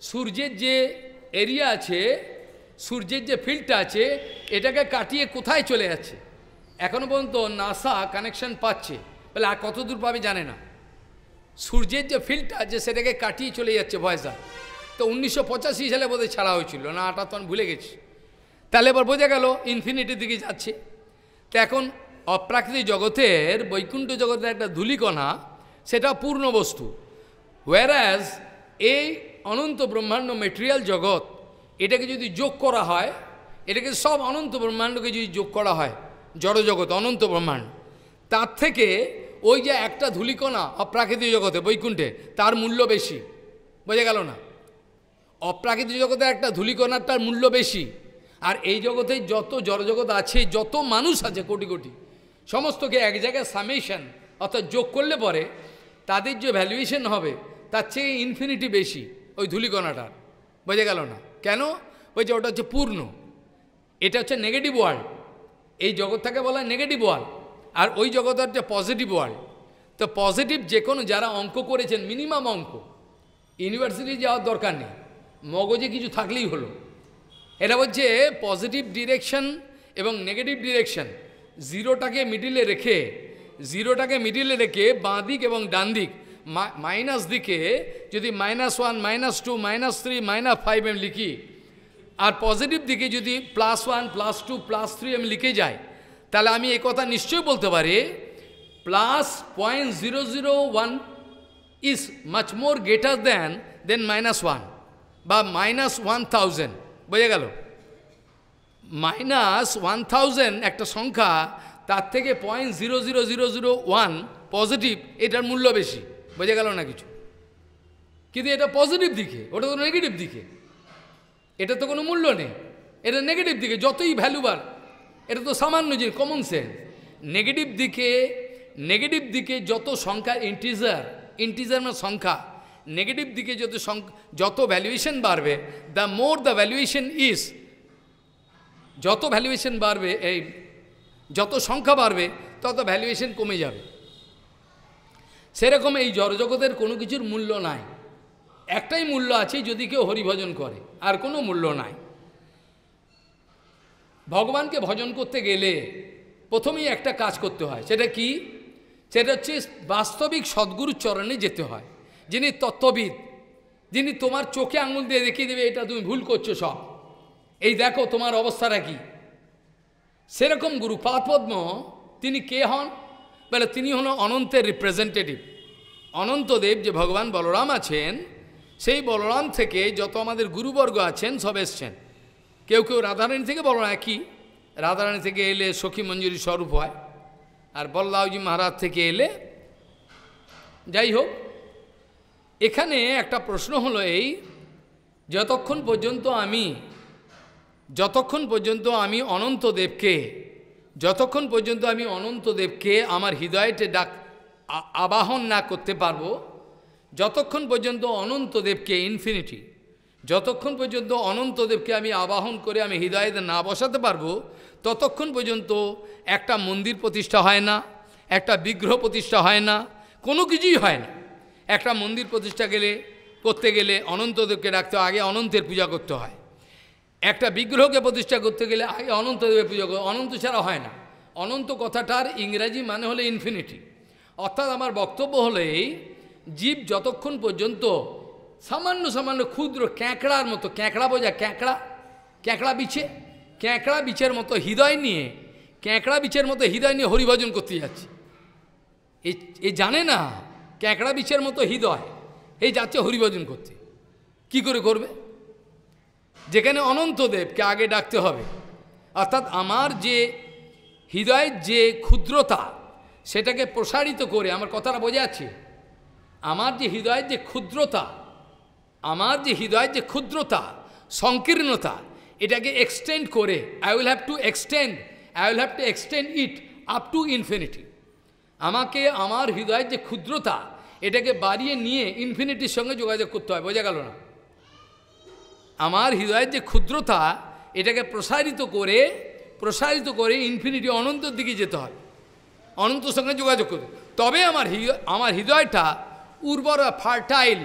সূর্যের যে এরিয়া আছে সূর্যের যে ফিল্ডটা আছে এটাকে কাটিয়ে কোথায় চলে যাচ্ছে এখনও পর্যন্ত নাসা কানেকশন পাচ্ছে বলে আর কত দূর পাবে জানে না সূর্যের যে ফিল্ডটা আছে সেটাকে কাটিয়ে চলে যাচ্ছে ভয়েসা তো উনিশশো পঁচাশি সালে বোধহয় ছাড়া হয়েছিল না আটা তখন ভুলে গেছি তাহলে এবার বোঝা গেল ইনফিনিটির দিকে যাচ্ছে তো এখন অপ্রাকৃতিক জগতের বৈকুণ্ঠ জগতের একটা ধুলিকণা সেটা পূর্ণ বস্তু হোয়ারাজ এই অনন্ত ব্রহ্মাণ্ড মেটেরিয়াল জগৎ এটাকে যদি যোগ করা হয় এটাকে সব অনন্ত ব্রহ্মাণ্ডকে যদি যোগ করা হয় জড়জগৎ অনন্ত ব্রহ্মাণ্ড তার থেকে ওই যে একটা ধুলিকণা অপ্রাকৃতিক জগতে বৈকুণ্ঠে তার মূল্য বেশি বোঝা গেল না অপ্রাকৃতিক জগতে একটা ধুলিকণার তার মূল্য বেশি আর এই জগতে যত জড়জগৎ আছে যত মানুষ আছে কোটি কোটি সমস্তকে এক জায়গায় সামেশন অর্থাৎ যোগ করলে পরে তাদের যে ভ্যালুয়েশন হবে তার চেয়ে ইনফিনিটি বেশি ওই ধুলিকণাটার বোঝা গেল না কেন ওই যে ওটা হচ্ছে পূর্ণ এটা হচ্ছে নেগেটিভ ওয়ার্ল্ড এই জগৎটাকে বলা হয় নেগেটিভ ওয়ার্ল্ড আর ওই জগৎ হচ্ছে পজিটিভ ওয়ার্ল্ড তো পজিটিভ যে কোনো যারা অঙ্ক করেছেন মিনিমাম অঙ্ক ইউনিভার্সিটি যাওয়ার দরকার নেই মগজে কিছু থাকলেই হলো এটা হচ্ছে পজিটিভ ডিরেকশন এবং নেগেটিভ ডিরেকশন জিরোটাকে মিডিলে রেখে জিরোটাকে মিডিলে রেখে বাঁ দিক এবং ডান দিক মাইনাস দিকে যদি minus one minus two minus three minus five আমি লিখি আর পজিটিভ দিকে যদি plus one plus two plus three আমি লিখে যাই তাহলে আমি এই কথা নিশ্চয়ই বলতে পারি plus point zero zero one is much more greater than than minus one বা মাইনাস ওয়ান থাউজেন্ড বোঝা গেল মাইনাস ওয়ান থাউজেন্ড একটা সংখ্যা তার থেকে point zero zero zero zero one positive এটার মূল্য বেশি বোঝা গেল না কিছু কিন্তু এটা পজিটিভ দিকে ওটা তো নেগেটিভ দিকে এটা তো কোনো মূল্য নেই এটা নেগেটিভ দিকে যতই ভ্যালুবার এটা তো সামান্য জিনিস কমন সেন্স নেগেটিভ দিকে নেগেটিভ দিকে যত সংখ্যা ইন্টিজার ইন্টিজার মানে সংখ্যা নেগেটিভ দিকে যত যত ভ্যালুয়েশন বাড়বে the more the valuation is যত ভ্যালুয়েশন বাড়বে এই যত সংখ্যা বাড়বে তত ভ্যালুয়েশন কমে যাবে সেরকম এই জড়জগতের কোনো কিছুর মূল্য নাই একটাই মূল্য আছে যদি কেউ হরিভজন করে আর কোনো মূল্য নাই ভগবানকে ভজন করতে গেলে প্রথমেই একটা কাজ করতে হয় সেটা কি সেটা হচ্ছে বাস্তবিক সদ্গুরুর চরণে যেতে হয় যিনি তত্ত্ববিদ যিনি তোমার চোখে আঙুল দিয়ে দেখিয়ে দেবে এটা তুমি ভুল করছো সব এই দেখো তোমার অবস্থাটা কি সেরকম গুরু পাদপদ্ম তিনি কে হন বলে তিনি হলো অনন্তের রিপ্রেজেন্টেটিভ অনন্তদেব যে ভগবান বলরাম আছেন সেই বলরাম থেকে যত আমাদের গুরুবর্গ আছেন সব এসছেন কেউ কেউ রাধারানী থেকে বলরাম একই রাধারানী থেকে এলে সখী মঞ্জুরি স্বরূপ হয় আর বল্লাউজি মহারাজ থেকে এলে যাই হোক এখানে একটা প্রশ্ন হলো এই যতক্ষণ পর্যন্ত আমি যতক্ষণ পর্যন্ত আমি অনন্তদেবকে যতক্ষণ পর্যন্ত আমি অনন্তদেবকে আমার হৃদয়েতে ডাক আবাহন না করতে পারবো যতক্ষণ পর্যন্ত অনন্তদেবকে ইনফিনিটি যতক্ষণ পর্যন্ত অনন্তদেবকে আমি আবাহন করে আমি হৃদয়েতে না বসাতে পারবো ততক্ষণ পর্যন্ত একটা মন্দির প্রতিষ্ঠা হয় না একটা বিগ্রহ প্রতিষ্ঠা হয় না কোনো কিছুই হয় না একটা মন্দির প্রতিষ্ঠা গেলে করতে গেলে অনন্তদেবকে ডাকতে আগে অনন্তের পূজা করতে হয় একটা বিগ্রহকে প্রতিষ্ঠা করতে গেলে আগে অনন্তদেবে পুজো করো অনন্ত ছাড়া হয় না অনন্ত কথাটার ইংরাজি মানে হলে ইনফিনিটি অর্থাৎ আমার বক্তব্য এই জীব যতক্ষণ পর্যন্ত সামান্য সামান্য ক্ষুদ্র ক্যাঁকড়ার মতো ক্যাঁকড়া বোঝা ক্যাঁকড়া ক্যাঁকড়া বিছে ক্যাঁকড়া বিছের মতো হৃদয় নিয়ে ক্যাঁকড়া বিছের মতো হৃদয় নিয়ে হরিভজন করতে যাচ্ছে এ জানে না ক্যাঁকড়া বিছের মতো হৃদয় এই যাচ্ছে হরিভজন করতে কি করে করবে যেখানে অনন্তদেবকে আগে ডাকতে হবে অর্থাৎ আমার যে হৃদয়ের যে ক্ষুদ্রতা সেটাকে প্রসারিত করে আমার কথাটা বোঝা যাচ্ছে আমার যে হৃদয়ের যে ক্ষুদ্রতা আমার যে হৃদয়ের যে ক্ষুদ্রতা সংকীর্ণতা এটাকে এক্সটেন্ড করে I will have to extend I will have to extend it up to infinity আমাকে আমার হৃদয়ের যে ক্ষুদ্রতা এটাকে বাড়িয়ে নিয়ে ইনফিনিটির সঙ্গে যোগাযোগ করতে হয় বোঝা গেল না আমার হৃদয়ের যে ক্ষুদ্রতা এটাকে প্রসারিত করে প্রসারিত করে ইনফিনিটি অনন্তর দিকে যেতে হয় অনন্তর সঙ্গে যোগাযোগ করতে তবে আমার আমার হৃদয়টা উর্বর ফার্টাইল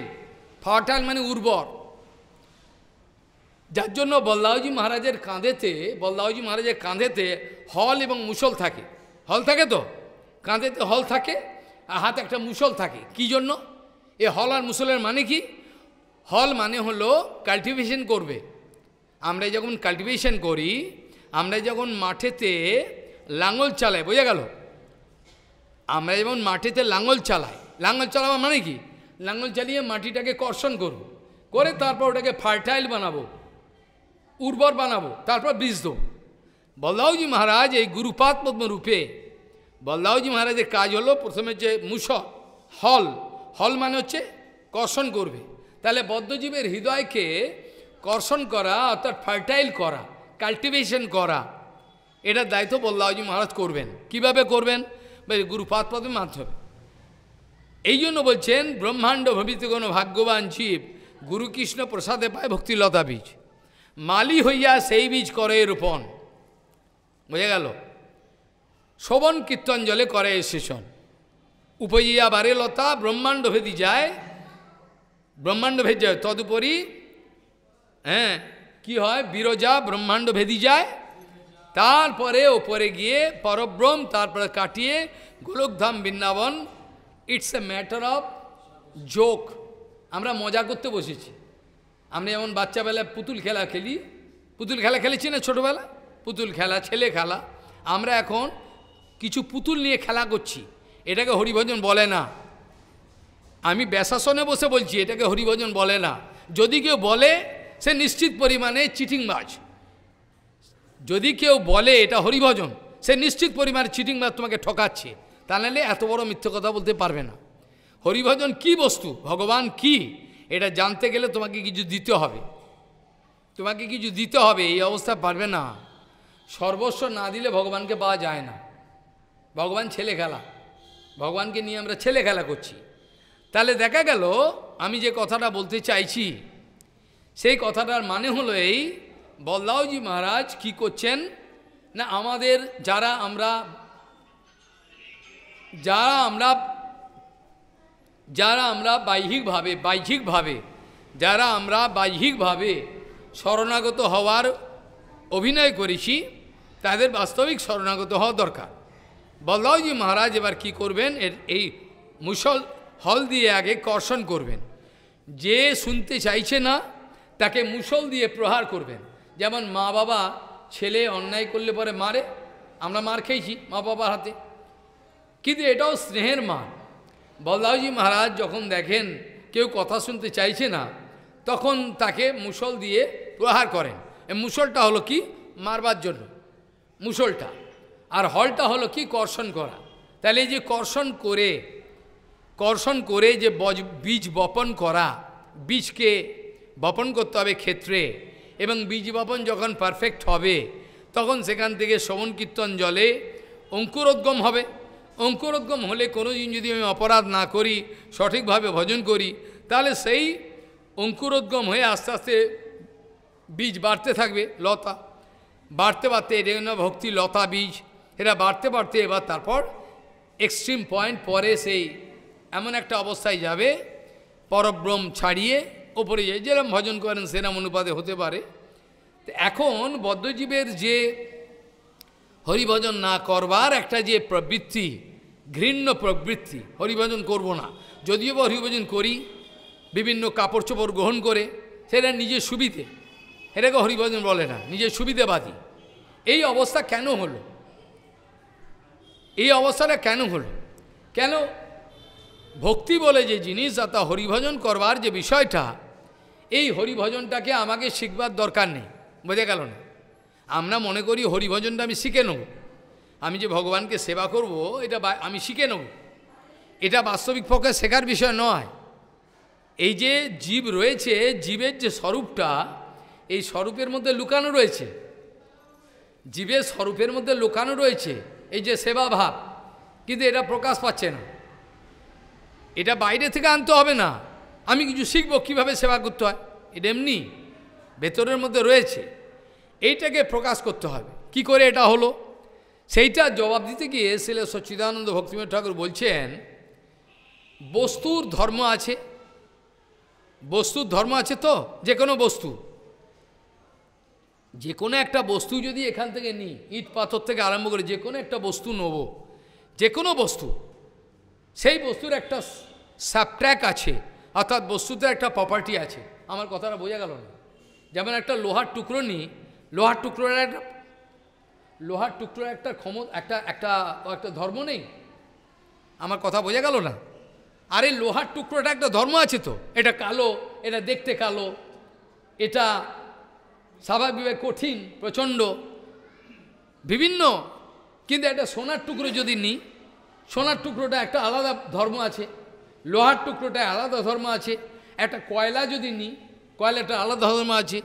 ফার্টাইল মানে উর্বর যার জন্য বল্লাউজি মহারাজের কাঁধেতে বল্লাউজি মহারাজের কাঁধেতে হল এবং মুসল থাকে হল থাকে তো কাঁধেতে হল থাকে আর হাতে একটা মুসল থাকে কি জন্য এ হল আর মুসলের মানে কি হল মানে হলো কাল্টিভেশন করবে আমরা যখন কাল্টিভেশন করি আমরা যখন মাঠেতে লাঙল চালাই বোঝা গেল আমরা যেমন মাটিতে লাঙল চালাই লাঙল চালাবো মানে কি লাঙল চালিয়ে মাটিটাকে কর্ষণ করব করে তারপর ওটাকে ফার্টাইল বানাবো উর্বর বানাবো তারপর বীজ দেবো বল্লাউজি মহারাজ এই গুরুপাত রূপে বল্লাউজি মহারাজের কাজ হলো প্রথমে যে মুসর হল হল মানে হচ্ছে কর্ষণ করবে তাহলে বদ্ধজীবের হৃদয়কে কর্ষণ করা অর্থাৎ ফার্টাইল করা কাল্টিভেশন করা এটার দায়িত্ব বল্লাহজি মহারাজ করবেন কিভাবে করবেন গুরুপাত মাধ্যমে এই জন্য বলছেন ব্রহ্মাণ্ড ভবিত কোনো ভাগ্যবান জীব গুরুকৃষ্ণ প্রসাদে পায় ভক্তিলতা বীজ মালি হইয়া সেই বীজ করে রোপণ বোঝা গেল শোভন কীর্তন জলে করে সেশন উপজিয়া বারে লতা ব্রহ্মাণ্ড ভেদি যায় ব্রহ্মাণ্ড ভেদ যায় তদুপরি হ্যাঁ কি হয় বিরজা ব্রহ্মাণ্ড ভেদি যায় তারপরে ওপরে গিয়ে পরব্রহ্ম তারপরে কাটিয়ে Golokdham Vrindavan it's a matter of joke আমরা মজা করতে বসেছি আমরা যেমন বাচ্চাবেলায় পুতুল খেলা খেলি পুতুল খেলা খেলেছি না ছোটোবেলা পুতুল খেলা ছেলে খেলা আমরা এখন কিছু পুতুল নিয়ে খেলা করছি এটাকে হরিভজন বলে না আমি ব্যাসাসনে বসে বলছি এটাকে হরিভজন বলে না যদি কেউ বলে সে নিশ্চিত পরিমাণে চিটিংবাজ যদি কেউ বলে এটা হরিভজন সে নিশ্চিত পরিমাণে চিটিংবাজ তোমাকে ঠকাচ্ছে তা নাহলে এত বড় মিথ্যে কথা বলতে পারবে না হরিভজন কি বস্তু ভগবান কি এটা জানতে গেলে তোমাকে কিছু দিতে হবে তোমাকে কিছু দিতে হবে এই অবস্থা পারবে না সর্বস্ব না দিলে ভগবানকে পাওয়া যায় না ভগবান ছেলে খেলা ভগবানকে নিয়ে আমরা ছেলে খেলা করছি তাহলে দেখা গেল আমি যে কথাটা বলতে চাইছি সেই কথাটার মানে হলো এই বল্লাউজি মহারাজ কি করছেন না আমাদের যারা আমরা যারা আমরা যারা আমরা বাহ্যিকভাবে বাহ্যিকভাবে যারা আমরা বাহ্যিকভাবে শরণাগত হওয়ার অভিনয় করেছি তাদের বাস্তবিক শরণাগত হওয়া দরকার বল্লাউজি মহারাজ এবার কি করবেন এর এই মুসল হল দিয়ে আগে কর্ষণ করবেন যে শুনতে চাইছে না তাকে মুসল দিয়ে প্রহার করবেন যেমন মা বাবা ছেলে অন্যায় করলে পরে মারে আমরা মার খেয়েছি মা বাবার হাতে কিন্তু এটাও স্নেহের মা বলদাউজি মহারাজ যখন দেখেন কেউ কথা শুনতে চাইছে না তখন তাকে মুসল দিয়ে প্রহার করেন এই মুসলটা হলো কি মারবার জন্য মুসলটা আর হলটা হলো কি কর্ষণ করা তাহলে এই যে কর্ষণ করে কর্ষণ করে যে বীজ বপন করা বীজকে বপন করতে হবে ক্ষেত্রে এবং বীজ বপন যখন পারফেক্ট হবে তখন সেখান থেকে শ্রবণ কীর্তন জলে অঙ্কুরোদ্গম হবে অঙ্কুরোদ্গম হলে কোনো দিন যদি আমি অপরাধ না করি সঠিকভাবে ভজন করি তাহলে সেই অঙ্কুরোদ্গম হয়ে আস্তে আস্তে বীজ বাড়তে থাকবে লতা বাড়তে বাড়তে এটা ভক্তি লতা বীজ এরা বাড়তে বাড়তে এবার তারপর এক্সট্রিম পয়েন্ট পরে সেই এমন একটা অবস্থায় যাবে পরব্রম ছাড়িয়ে ওপরে যায় যেরম ভজন করেন সেরাম অনুপাতে হতে পারে তো এখন বদ্ধজীবের যে হরিভজন না করবার একটা যে প্রবৃত্তি ঘৃণ্য প্রবৃত্তি হরিভজন করব না যদিও বা হরিভজন করি বিভিন্ন কাপড় চোপড় গ্রহণ করে সেটা নিজের সুবিধে এটাকে হরিভজন বলে না নিজের সুবিধেবাদী এই অবস্থা কেন হলো এই অবস্থাটা কেন হলো কেন ভক্তি বলে যে জিনিস তা হরিভজন করবার যে বিষয়টা এই হরিভজনটাকে আমাকে শিখবার দরকার নেই বোঝা গেল না আমরা মনে করি হরিভজনটা আমি শিখে নেব আমি যে ভগবানকে সেবা করব এটা আমি শিখে নেব এটা বাস্তবিক পক্ষে শেখার বিষয় নয় এই যে জীব রয়েছে জীবের যে স্বরূপটা এই স্বরূপের মধ্যে লুকানো রয়েছে জীবের স্বরূপের মধ্যে লুকানো রয়েছে এই যে সেবা ভাব কিন্তু এটা প্রকাশ পাচ্ছে না এটা বাইরে থেকে আনতে হবে না আমি কিছু শিখবো কিভাবে সেবা করতে হয় এটা এমনি ভেতরের মধ্যে রয়েছে এইটাকে প্রকাশ করতে হবে কি করে এটা হলো সেইটা জবাব দিতে গিয়ে শিলে সচ্চিদানন্দ ভক্তিময় ঠাকুর বলছেন বস্তুর ধর্ম আছে বস্তুর ধর্ম আছে তো যে কোনো বস্তু যে কোনো একটা বস্তু যদি এখান থেকে নিই ইট পাথর থেকে আরম্ভ করে যে কোনো একটা বস্তু নেব যে কোনো বস্তু সেই বস্তুর একটা সাবট্র্যাক আছে অর্থাৎ বস্তুতে একটা প্রপার্টি আছে আমার কথাটা বোঝা গেল না যেমন একটা লোহার টুকরো নিই লোহার টুকরোর একটা লোহার টুকরোর একটা ক্ষম একটা একটা একটা ধর্ম নেই আমার কথা বোঝা গেল না আরে লোহার টুকরোটা একটা ধর্ম আছে তো এটা কালো এটা দেখতে কালো এটা স্বাভাবিকভাবে কঠিন প্রচণ্ড বিভিন্ন কিন্তু একটা সোনার টুকরো যদি নিই সোনার টুকরোটা একটা আলাদা ধর্ম আছে লোহার টুকরোটায় আলাদা ধর্ম আছে একটা কয়লা যদি নিই কয়লাটা আলাদা ধর্ম আছে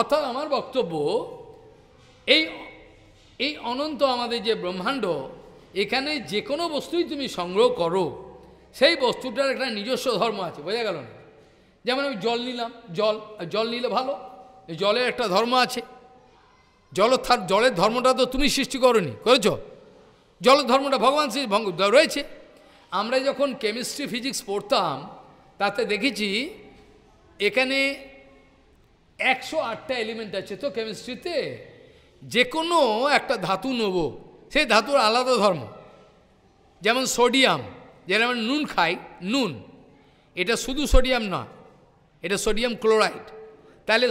অর্থাৎ আমার বক্তব্য এই এই অনন্ত আমাদের যে ব্রহ্মাণ্ড এখানে যে কোনো বস্তুই তুমি সংগ্রহ করো সেই বস্তুটার একটা নিজস্ব ধর্ম আছে বোঝা গেল না যেমন আমি জল নিলাম জল জল নিলে ভালো জলের একটা ধর্ম আছে জল জলের ধর্মটা তো তুমি সৃষ্টি করনি করেছো জলধর্মটা ভগবান শ্রী ভঙ্গ রয়েছে আমরা যখন কেমিস্ট্রি ফিজিক্স পড়তাম তাতে দেখেছি এখানে একশো আটটা এলিমেন্ট আছে তো কেমিস্ট্রিতে যে কোনো একটা ধাতু নেব সেই ধাতুর আলাদা ধর্ম যেমন সোডিয়াম যেটা আমরা নুন খাই নুন এটা শুধু সোডিয়াম না এটা সোডিয়াম ক্লোরাইড তাহলে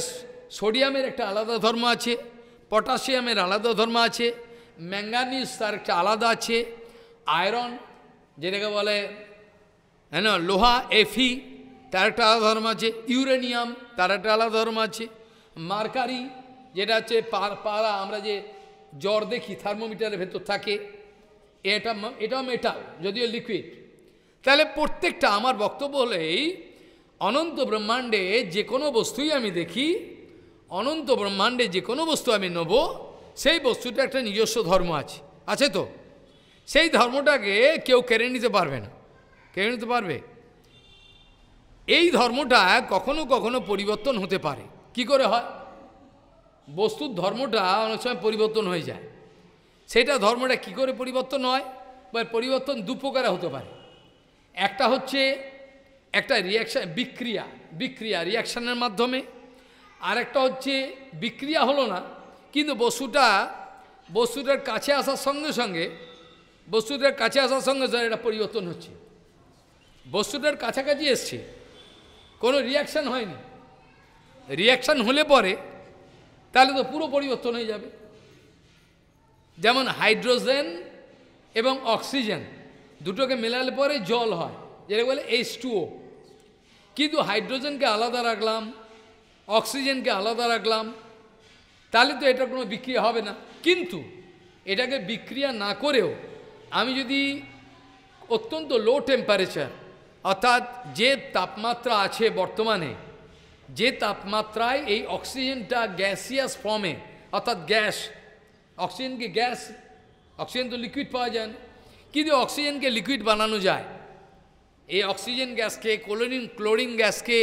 সোডিয়ামের একটা আলাদা ধর্ম আছে পটাশিয়ামের আলাদা ধর্ম আছে ম্যাঙ্গানিজ তার একটা আলাদা আছে আয়রন যেটাকে বলে হ্যাঁ লোহা এফি তার একটা আলাদা ধর্ম আছে ইউরেনিয়াম তার একটা আলাদা ধর্ম আছে মার্কারি যেটা হচ্ছে পাড়া আমরা যে জ্বর দেখি থার্মোমিটারের ভেতর থাকে এটা এটাও মেটাল যদিও লিকুইড তাহলে প্রত্যেকটা আমার বক্তব্য হলেই অনন্ত ব্রহ্মাণ্ডে যে কোনো বস্তুই আমি দেখি অনন্ত ব্রহ্মাণ্ডে যে কোনো বস্তু আমি নেবো সেই বস্তুটা একটা নিজস্ব ধর্ম আছে আছে তো সেই ধর্মটাকে কেউ কেড়ে নিতে পারবে না কেড়ে নিতে পারবে এই ধর্মটা কখনো কখনো পরিবর্তন হতে পারে কি করে হয় বস্তুর ধর্মটা অনেক সময় পরিবর্তন হয়ে যায় সেটা ধর্মটা কি করে পরিবর্তন হয় বা পরিবর্তন দুপ্রকারে হতে পারে একটা হচ্ছে একটা রিয়াকশান বিক্রিয়া বিক্রিয়া রিয়াকশানের মাধ্যমে আর একটা হচ্ছে বিক্রিয়া হলো না কিন্তু বসুটা বস্তুটার কাছে আসার সঙ্গে সঙ্গে বস্তুটার কাছে আসার সঙ্গে সঙ্গে এটা পরিবর্তন হচ্ছে বস্তুটার কাছাকাছি এসছে কোনো রিয়াকশান হয়নি রিয়াকশান হলে পরে তাহলে তো পুরো পরিবর্তন হয়ে যাবে যেমন হাইড্রোজেন এবং অক্সিজেন দুটোকে মেলালে পরে জল হয় যেটা বলে এইচ কিন্তু হাইড্রোজেনকে আলাদা রাখলাম অক্সিজেনকে আলাদা রাখলাম তাহলে তো এটা কোনো বিক্রিয়া হবে না কিন্তু এটাকে বিক্রিয়া না করেও আমি যদি অত্যন্ত লো টেম্পারেচার অর্থাৎ যে তাপমাত্রা আছে বর্তমানে যে তাপমাত্রায় এই অক্সিজেনটা গ্যাসিয়াস ফর্মে অর্থাৎ গ্যাস অক্সিজেনকে গ্যাস অক্সিজেন তো লিকুইড পাওয়া যায় না কিন্তু অক্সিজেনকে লিকুইড বানানো যায় এই অক্সিজেন গ্যাসকে ক্লোরিন ক্লোরিন গ্যাসকে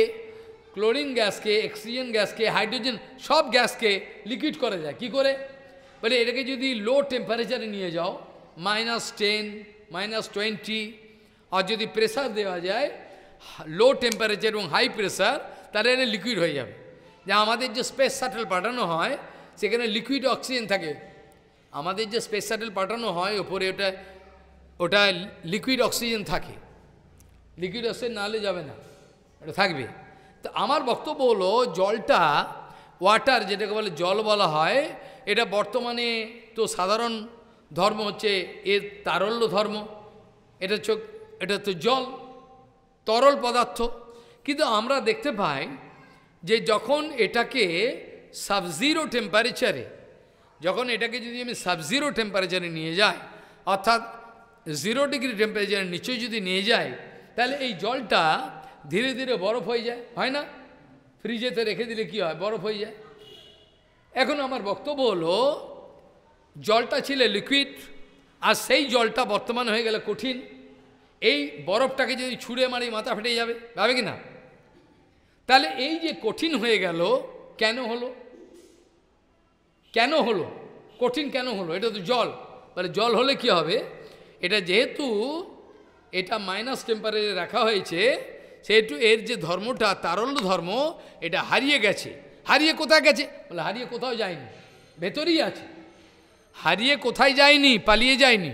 ক্লোরিন গ্যাসকে অক্সিজেন গ্যাসকে হাইড্রোজেন সব গ্যাসকে লিকুইড করা যায় কি করে বলে এটাকে যদি লো টেম্পারেচারে নিয়ে যাও মাইনাস টেন মাইনাস টোয়েন্টি আর যদি প্রেসার দেওয়া যায় লো টেম্পারেচার এবং হাই প্রেসার তাহলে এটা লিকুইড হয়ে যাবে যে আমাদের যে স্পেস শাটেল পাঠানো হয় সেখানে লিকুইড অক্সিজেন থাকে আমাদের যে স্পেস শাটেল পাঠানো হয় ওপরে ওটা ওটা লিকুইড অক্সিজেন থাকে লিকুইড অক্সিজেন না হলে যাবে না ওটা থাকবে তো আমার বক্তব্য হলো জলটা ওয়াটার যেটাকে বলে জল বলা হয় এটা বর্তমানে তো সাধারণ ধর্ম হচ্ছে এর তারল্য ধর্ম এটা চোখ এটা তো জল তরল পদার্থ কিন্তু আমরা দেখতে পাই যে যখন এটাকে সাবজিরো টেম্পারেচারে যখন এটাকে যদি আমি সাবজিরো টেম্পারেচারে নিয়ে যাই অর্থাৎ জিরো ডিগ্রি টেম্পারেচারের নিচে যদি নিয়ে যাই তাহলে এই জলটা ধীরে ধীরে বরফ হয়ে যায় হয় না ফ্রিজেতে রেখে দিলে কি হয় বরফ হয়ে যায় এখন আমার বক্তব্য হলো জলটা ছিল লিকুইড আর সেই জলটা বর্তমান হয়ে গেলে কঠিন এই বরফটাকে যদি ছুঁড়ে মারি মাথা ফেটে যাবে ভাবে কি না তাহলে এই যে কঠিন হয়ে গেল কেন হলো কেন হলো কঠিন কেন হলো এটা তো জল মানে জল হলে কি হবে এটা যেহেতু এটা মাইনাস টেম্পারেচারে রাখা হয়েছে সেহেতু এর যে ধর্মটা তারল্য ধর্ম এটা হারিয়ে গেছে হারিয়ে কোথায় গেছে বলে হারিয়ে কোথাও যায়নি ভেতরেই আছে হারিয়ে কোথায় যায়নি পালিয়ে যায়নি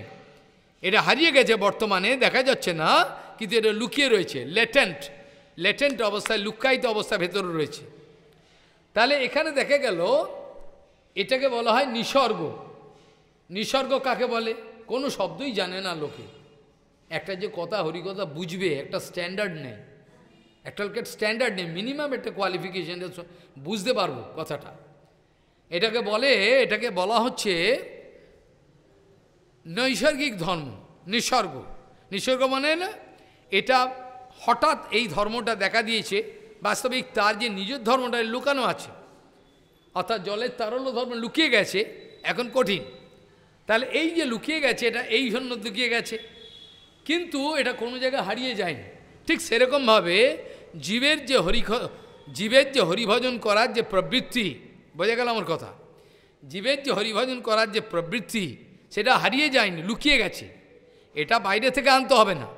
এটা হারিয়ে গেছে বর্তমানে দেখা যাচ্ছে না কিন্তু এটা লুকিয়ে রয়েছে লেটেন্ট লেটেন্ট অবস্থায় লুকায়িত অবস্থা ভেতরে রয়েছে তাহলে এখানে দেখা গেল এটাকে বলা হয় নিসর্গ নিসর্গ কাকে বলে কোনো শব্দই জানে না লোকে একটা যে কথা হরিকথা বুঝবে একটা স্ট্যান্ডার্ড নেই লোকের স্ট্যান্ডার্ড নেই মিনিমাম একটা কোয়ালিফিকেশন বুঝতে পারবো কথাটা এটাকে বলে এটাকে বলা হচ্ছে নৈসর্গিক ধর্ম নিসর্গ নিসর্গ মানে না এটা হঠাৎ এই ধর্মটা দেখা দিয়েছে বাস্তবিক তার যে নিজের ধর্মটা লুকানো আছে অর্থাৎ জলের তারল্য ধর্ম লুকিয়ে গেছে এখন কঠিন তাহলে এই যে লুকিয়ে গেছে এটা এই জন্য লুকিয়ে গেছে কিন্তু এটা কোনো জায়গায় হারিয়ে যায়নি ঠিক সেরকমভাবে জীবের যে হরি জীবের যে হরিভজন করার যে প্রবৃত্তি বোঝা গেল আমার কথা জীবের যে হরিভজন করার যে প্রবৃত্তি সেটা হারিয়ে যায়নি লুকিয়ে গেছে এটা বাইরে থেকে আনতে হবে না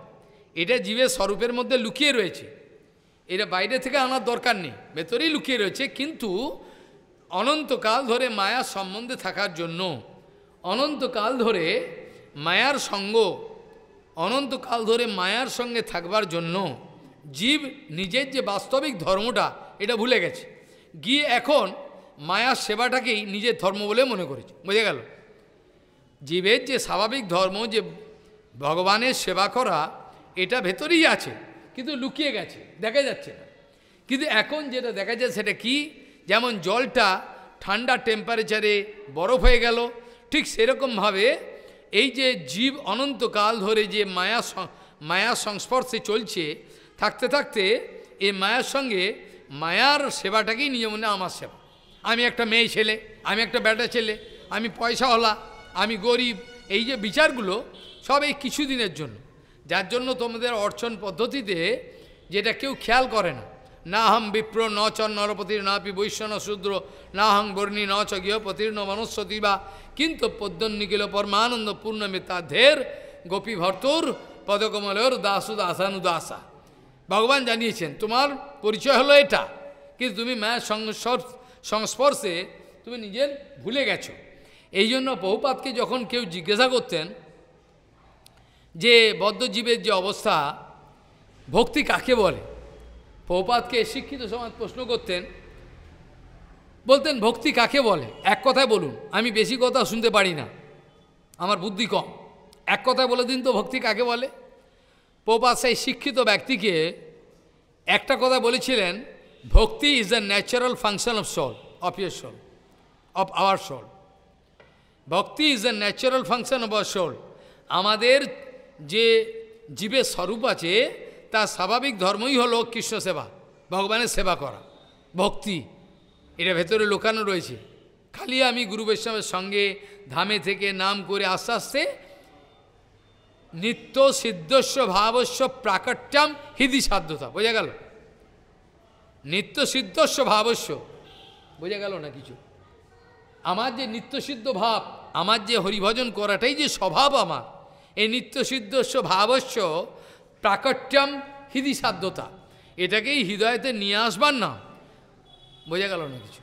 এটা জীবের স্বরূপের মধ্যে লুকিয়ে রয়েছে এটা বাইরে থেকে আনার দরকার নেই ভেতরেই লুকিয়ে রয়েছে কিন্তু অনন্তকাল ধরে মায়া সম্বন্ধে থাকার জন্য অনন্তকাল ধরে মায়ার সঙ্গ অনন্তকাল ধরে মায়ার সঙ্গে থাকবার জন্য জীব নিজের যে বাস্তবিক ধর্মটা এটা ভুলে গেছে গিয়ে এখন মায়ার সেবাটাকেই নিজের ধর্ম বলে মনে করেছে বুঝে গেল জীবের যে স্বাভাবিক ধর্ম যে ভগবানের সেবা করা এটা ভেতরেই আছে কিন্তু লুকিয়ে গেছে দেখা যাচ্ছে না কিন্তু এখন যেটা দেখা যায় সেটা কি যেমন জলটা ঠান্ডা টেম্পারেচারে বরফ হয়ে গেল ঠিক সেরকমভাবে এই যে জীব অনন্তকাল ধরে যে মায়া মায়া সংস্পর্শে চলছে থাকতে থাকতে এই মায়ার সঙ্গে মায়ার সেবাটাকেই নিয়ে মনে আমার সেবা আমি একটা মেয়ে ছেলে আমি একটা বেটা ছেলে আমি পয়সা হলা আমি গরিব এই যে বিচারগুলো সব এই কিছুদিনের জন্য যার জন্য তোমাদের অর্চন পদ্ধতিতে যেটা কেউ খেয়াল করে না নাহম বিপ্র ন চ নরপতির নাপি ন শূদ্র নাহং বর্ণী ন চ গৃহপতির ন মনস্বতী বা কিন্তু পদ্মন্নিখিল পরমানন্দ পূর্ণমিতা ধের গোপী ভর্তুর পদকমলের দাসু দাসা ভগবান জানিয়েছেন তোমার পরিচয় হলো এটা কিন্তু তুমি মায়ের সংস্পর্শে তুমি নিজের ভুলে গেছো এই জন্য বহুপাতকে যখন কেউ জিজ্ঞাসা করতেন যে বদ্ধজীবের যে অবস্থা ভক্তি কাকে বলে প্রপাতকে শিক্ষিত সমাজ প্রশ্ন করতেন বলতেন ভক্তি কাকে বলে এক কথায় বলুন আমি বেশি কথা শুনতে পারি না আমার বুদ্ধি কম এক কথায় বলে দিন তো ভক্তি কাকে বলে প্রপাত সেই শিক্ষিত ব্যক্তিকে একটা কথা বলেছিলেন bhakti is the natural function of soul of your soul of our soul bhakti is the natural function of our soul আমাদের যে জীবের স্বরূপ আছে তার স্বাভাবিক ধর্মই হলো কৃষ্ণ সেবা ভগবানের সেবা করা ভক্তি এটা ভেতরে লোকানো রয়েছে খালি আমি গুরু বৈষ্ণবের সঙ্গে ধামে থেকে নাম করে আস্তে আস্তে নিত্য সিদ্ধস্ব ভাবস্ব প্রাকট্যাম হৃদি সাধ্যতা বোঝা গেল নিত্য সিদ্ধস্ব ভাবস্য বোঝা গেল না কিছু আমার যে নিত্যসিদ্ধ ভাব আমার যে হরিভজন করাটাই যে স্বভাব আমার এই নিত্যসিদ্ধস্ব ভাবস্য প্রাকট্যম হৃদি সাধ্যতা এটাকেই হৃদয়তে নিয়ে আসবার না বোঝা গেল না কিছু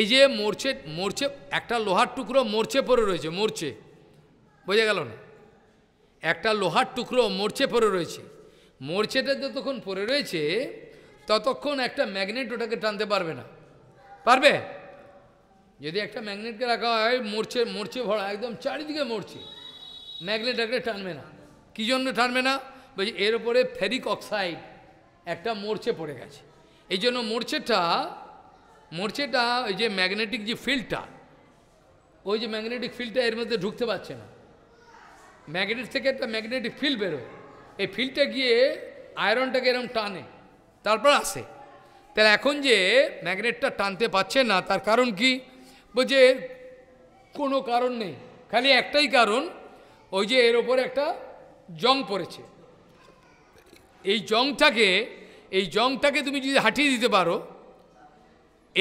এই যে মরছে মরছে একটা লোহার টুকরো মরছে পড়ে রয়েছে মরছে বোঝা গেল না একটা লোহার টুকরো মরছে পড়ে রয়েছে মরছেটা যতক্ষণ পড়ে রয়েছে ততক্ষণ একটা ম্যাগনেট ওটাকে টানতে পারবে না পারবে যদি একটা ম্যাগনেটকে রাখা হয় মরছে মরছে ভরা একদম চারিদিকে মরছে ম্যাগনেট একটা টানবে না কী জন্য টানবে না বলছি এর উপরে ফেরিক অক্সাইড একটা মোর্চে পড়ে গেছে এই জন্য মোর্চেটা মোর্চেটা ওই যে ম্যাগনেটিক যে ফিল্ডটা ওই যে ম্যাগনেটিক ফিল্ডটা এর মধ্যে ঢুকতে পারছে না ম্যাগনেট থেকে একটা ম্যাগনেটিক ফিল্ড বেরোয় এই ফিল্ডটা গিয়ে আয়রনটাকে এরকম টানে তারপর আসে তাহলে এখন যে ম্যাগনেটটা টানতে পারছে না তার কারণ কি বলছে কোনো কারণ নেই খালি একটাই কারণ ওই যে এর ওপরে একটা জং পড়েছে এই জংটাকে এই জংটাকে তুমি যদি হাঁটিয়ে দিতে পারো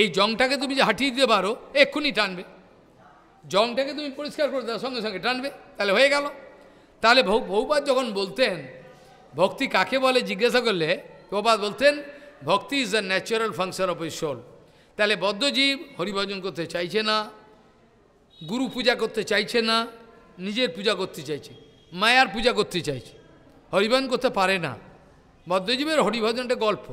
এই জংটাকে তুমি যদি হাঁটিয়ে দিতে পারো এক্ষুনি টানবে জংটাকে তুমি পরিষ্কার করে দাও সঙ্গে সঙ্গে টানবে তাহলে হয়ে গেল তাহলে ভৌ বহুপাত যখন বলতেন ভক্তি কাকে বলে জিজ্ঞাসা করলে বহুপাত বলতেন bhakti is the natural function of Ishwar তাহলে বদ্ধজীব হরিভজন করতে চাইছে না গুরু পূজা করতে চাইছে না নিজের পূজা করতে চাইছে মায়ার পূজা করতে চাইছে হরিভজন করতে পারে না বদ্ধজীবের হরিভজন একটা গল্প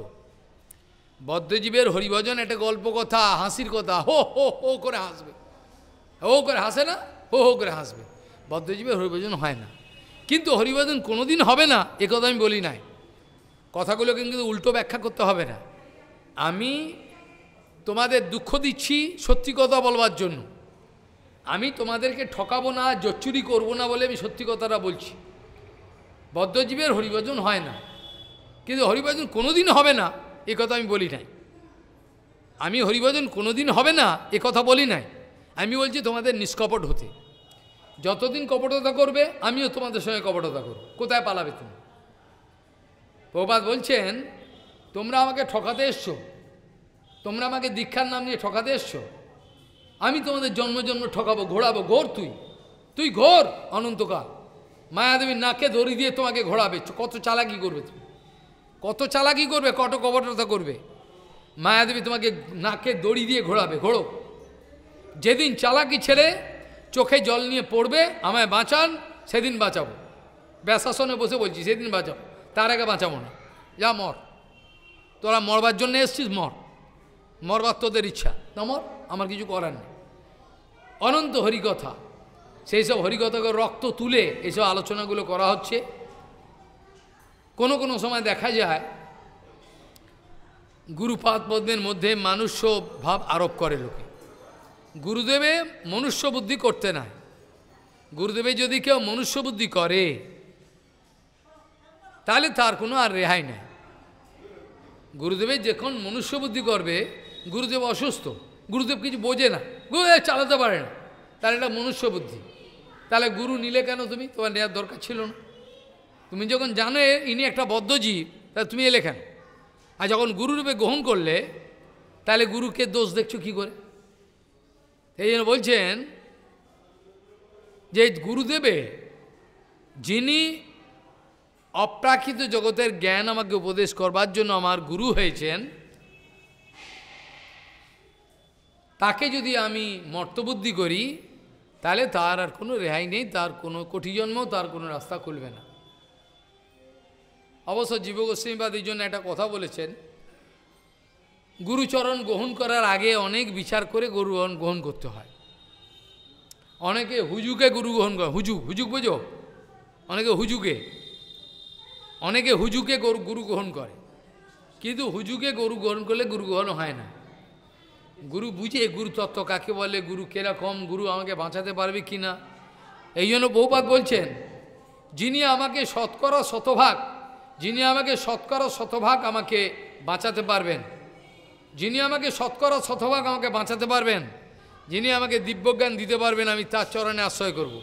বদ্ধজীবের হরিভজন একটা গল্প কথা হাসির কথা হো হো হো করে হাসবে ও করে হাসে না হো হো করে হাসবে বদ্ধজীবের হরিভজন হয় না কিন্তু হরিভজন কোনোদিন হবে না এ কথা আমি বলি নাই কথাগুলো কিন্তু উল্টো ব্যাখ্যা করতে হবে না আমি তোমাদের দুঃখ দিচ্ছি সত্যি কথা বলবার জন্য আমি তোমাদেরকে ঠকাবো না জচ্চুরি করবো না বলে আমি সত্যি কথাটা বলছি বদ্ধজীবের হরিভজন হয় না কিন্তু হরিভজন কোনোদিন হবে না এ কথা আমি বলি নাই আমি হরিভজন কোনোদিন হবে না এ কথা বলি নাই আমি বলছি তোমাদের নিষ্কপট হতে যতদিন কপটতা করবে আমিও তোমাদের সঙ্গে কপটতা করব কোথায় পালাবে তুমি প্রভাত বলছেন তোমরা আমাকে ঠকাতে এসছো তোমরা আমাকে দীক্ষার নাম নিয়ে ঠকাতে এসছো আমি তোমাদের জন্ম জন্ম ঠকাবো ঘোরাবো ঘোর তুই তুই ঘোর অনন্তকাল মায়াদেবীর নাকে দড়ি দিয়ে তোমাকে ঘোরাবে কত চালাকি করবে তুমি কত চালাকি করবে কত কপটতা করবে মায়াদেবী তোমাকে নাকে দড়ি দিয়ে ঘোরাবে ঘোড়ো যেদিন চালাকি ছেড়ে চোখে জল নিয়ে পড়বে আমায় বাঁচান সেদিন বাঁচাবো ব্যাশাসনে বসে বলছি সেদিন বাঁচাবো তার আগে বাঁচাবো না যা মর তোরা মরবার জন্য এসছিস মর মরবার তোদের ইচ্ছা না মর আমার কিছু করার নেই অনন্ত হরিকথা সেই সব হরিকথাকে রক্ত তুলে এসব আলোচনাগুলো করা হচ্ছে কোনো কোনো সময় দেখা যায় গুরুপাদ পদ্মের মধ্যে মানুষ্য ভাব আরোপ করে লোকে গুরুদেবে মনুষ্য বুদ্ধি করতে নাই গুরুদেবে যদি কেউ মনুষ্য বুদ্ধি করে তাহলে তার কোনো আর রেহাই নেই গুরুদেবে যখন মনুষ্য বুদ্ধি করবে গুরুদেব অসুস্থ গুরুদেব কিছু বোঝে না গুরুদেব চালাতে পারে না তাহলে এটা মনুষ্য বুদ্ধি তাহলে গুরু নিলে কেন তুমি তোমার নেওয়ার দরকার ছিল না তুমি যখন জানো ইনি একটা বদ্ধজীব তা তুমি এলে কেন আর যখন গুরুরূপে গ্রহণ করলে তাহলে গুরুকে দোষ দেখছো কি করে এই জন্য বলছেন যে গুরুদেবে যিনি অপ্রাকৃত জগতের জ্ঞান আমাকে উপদেশ করবার জন্য আমার গুরু হয়েছেন তাকে যদি আমি মর্তবুদ্ধি করি তাহলে তার আর কোনো রেহাই নেই তার কোনো কঠিজন্ম তার কোনো রাস্তা খুলবে না অবশ্য এই জন্য একটা কথা বলেছেন গুরুচরণ গ্রহণ করার আগে অনেক বিচার করে গরু গ্রহণ করতে হয় অনেকে হুজুকে গুরু গ্রহণ করে হুজুক হুজুক বোঝো অনেকে হুজুকে অনেকে হুজুকে গরু গুরু গ্রহণ করে কিন্তু হুজুকে গরু গ্রহণ করলে গুরু গ্রহণ হয় না গুরু বুঝে গুরু তত্ত্ব কাকে বলে গুরু কেরকম গুরু আমাকে বাঁচাতে পারবে কি না এই জন্য বহুপাক বলছেন যিনি আমাকে শতকরা শতভাগ যিনি আমাকে শতকরা শতভাগ আমাকে বাঁচাতে পারবেন যিনি আমাকে শতকরা শতভাগ আমাকে বাঁচাতে পারবেন যিনি আমাকে দিব্যজ্ঞান দিতে পারবেন আমি তার চরণে আশ্রয় করব।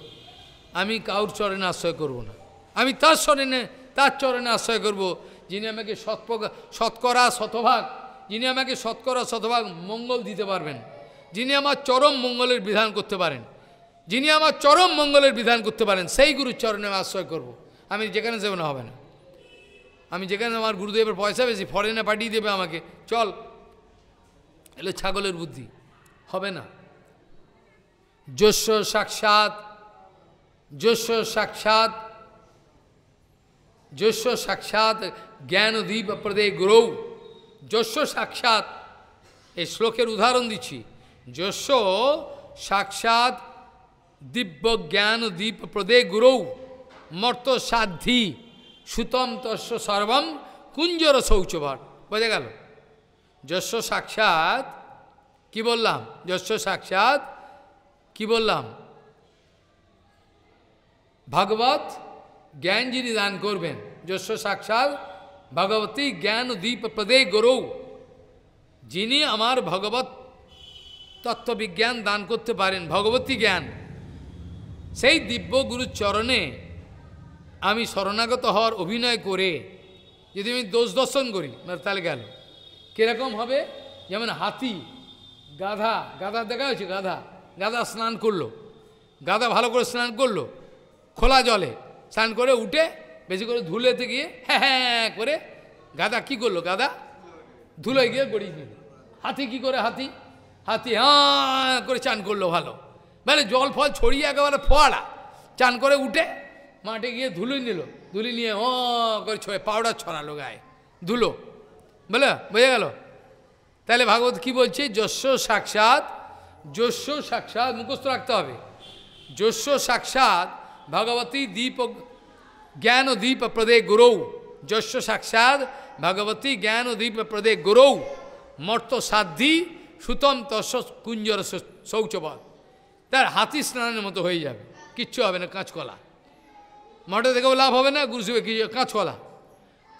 আমি কাউর চরণে আশ্রয় করব না আমি তার চরণে তার চরণে আশ্রয় করব। যিনি আমাকে সৎপ শতকরা শতভাগ যিনি আমাকে শতকরা শতভাগ মঙ্গল দিতে পারবেন যিনি আমার চরম মঙ্গলের বিধান করতে পারেন যিনি আমার চরম মঙ্গলের বিধান করতে পারেন সেই গুরুর চরণে আশ্রয় করব। আমি যেখানে সেখানে হবে না আমি যেখানে আমার গুরুদেবের পয়সা বেশি ফরেনে পাঠিয়ে দেবে আমাকে চল এলো ছাগলের বুদ্ধি হবে না যস্য সাক্ষাৎ যস্য সাক্ষাৎ যস্য সাক্ষাৎ দ্বীপ প্রদে গুরৌ যস্য সাক্ষাৎ এই শ্লোকের উদাহরণ দিচ্ছি যস্য সাক্ষাৎ দিব্য জ্ঞান দ্বীপ প্রদে গ্রৌ মর্ত সাধ্যি সুতম তস্য সর্বম কুঞ্জর শৌচভাট বোঝা গেল যশ সাক্ষাৎ কি বললাম যশ সাক্ষাৎ কি বললাম ভগবত জ্ঞান যিনি দান করবেন যশ সাক্ষাৎ ভগবতী জ্ঞান দ্বীপ প্রদে গরৌ যিনি আমার ভগবত তত্ত্ববিজ্ঞান দান করতে পারেন ভগবতী জ্ঞান সেই দিব্য গুরুর চরণে আমি শরণাগত হওয়ার অভিনয় করে যদি আমি দোষ দর্শন করি মানে তাহলে গেল কীরকম হবে যেমন হাতি গাধা গাধা দেখা হয়েছে গাধা গাধা স্নান করলো গাধা ভালো করে স্নান করলো খোলা জলে স্নান করে উঠে বেশি করে ধুলেতে গিয়ে হ্যাঁ হ্যাঁ, হ্যাঁ হ্যাঁ করে গাধা কি করলো গাধা ধুলে গিয়ে গড়িয়ে নিল হাতি কি করে হাতি হাতি হ্যাঁ করে চান করলো ভালো মানে জল ফল ছড়িয়ে একেবারে ফোয়ারা চান করে উঠে মাঠে গিয়ে ধুলো নিল ধুলি নিয়ে ও করে ছয় পাউডার ছড়ালো গায়ে ধুলো বলে বোঝা গেল তাহলে ভাগবত কি বলছে যশ্ব সাক্ষাৎ যশ্ব সাক্ষাৎ মুখস্থ রাখতে হবে যশ্ব সাক্ষাৎ ভগবতী দীপ জ্ঞান দীপ প্রদে গুরৌ যশ্ব সাক্ষাৎ ভগবতী জ্ঞান দীপ প্রদে গুরৌ মর্ত সাধ্যি সুতম তস কুঞ্জর শৌচবধ তার হাতি স্নানের মতো হয়ে যাবে কিচ্ছু হবে না কাঁচকলা মঠে দেখেও লাভ হবে না গুরুসিবে কি কাঁচকলা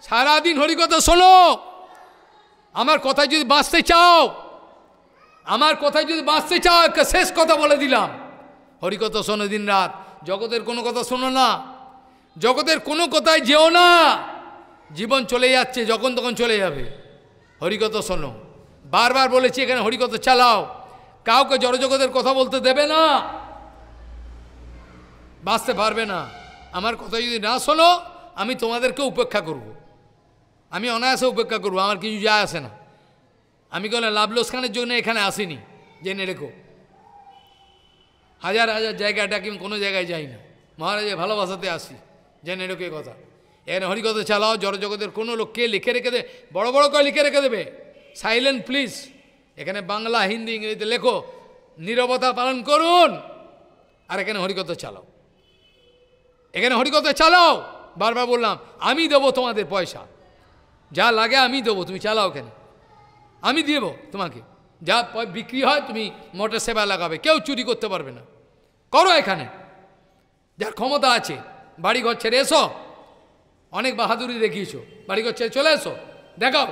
সারাদিন হরিকথা শোনো আমার কথায় যদি বাঁচতে চাও আমার কথায় যদি বাঁচতে চাও একটা শেষ কথা বলে দিলাম হরিকথা শোনো দিন রাত জগতের কোনো কথা শোনো না জগতের কোনো কথায় যেও না জীবন চলে যাচ্ছে যখন তখন চলে যাবে হরিকথা শোনো বারবার বলেছি এখানে হরিকথা চালাও কাউকে জড়জগতের কথা বলতে দেবে না বাঁচতে পারবে না আমার কথা যদি না শোনো আমি তোমাদেরকে উপেক্ষা করব। আমি অনায়াসে উপেক্ষা করব আমার কিছু যায় আসে না আমি কোনো লাভ লোসখানের জন্য এখানে আসিনি জেনে রেখো হাজার হাজার জায়গাটা কিন্তু কোনো জায়গায় যাই না মহারাজের ভালোবাসাতে আসি জেনে রেখো কথা এর হরিকথা চালাও জড়জগতের কোনো লোককে লিখে রেখে দে বড় বড় করে লিখে রেখে দেবে সাইলেন্ট প্লিজ এখানে বাংলা হিন্দি ইংরেজিতে লেখো নিরবতা পালন করুন আর এখানে হরিকথা চালাও এখানে হরিকতা চালাও বারবার বললাম আমি দেবো তোমাদের পয়সা যা লাগে আমি দেবো তুমি চালাও কেন আমি দেব তোমাকে যা বিক্রি হয় তুমি মোটর সেবা লাগাবে কেউ চুরি করতে পারবে না করো এখানে যার ক্ষমতা আছে বাড়িঘর ছেড়ে এসো অনেক বাহাদুরি দেখিয়েছো বাড়িঘর ছেড়ে চলে এসো দেখাও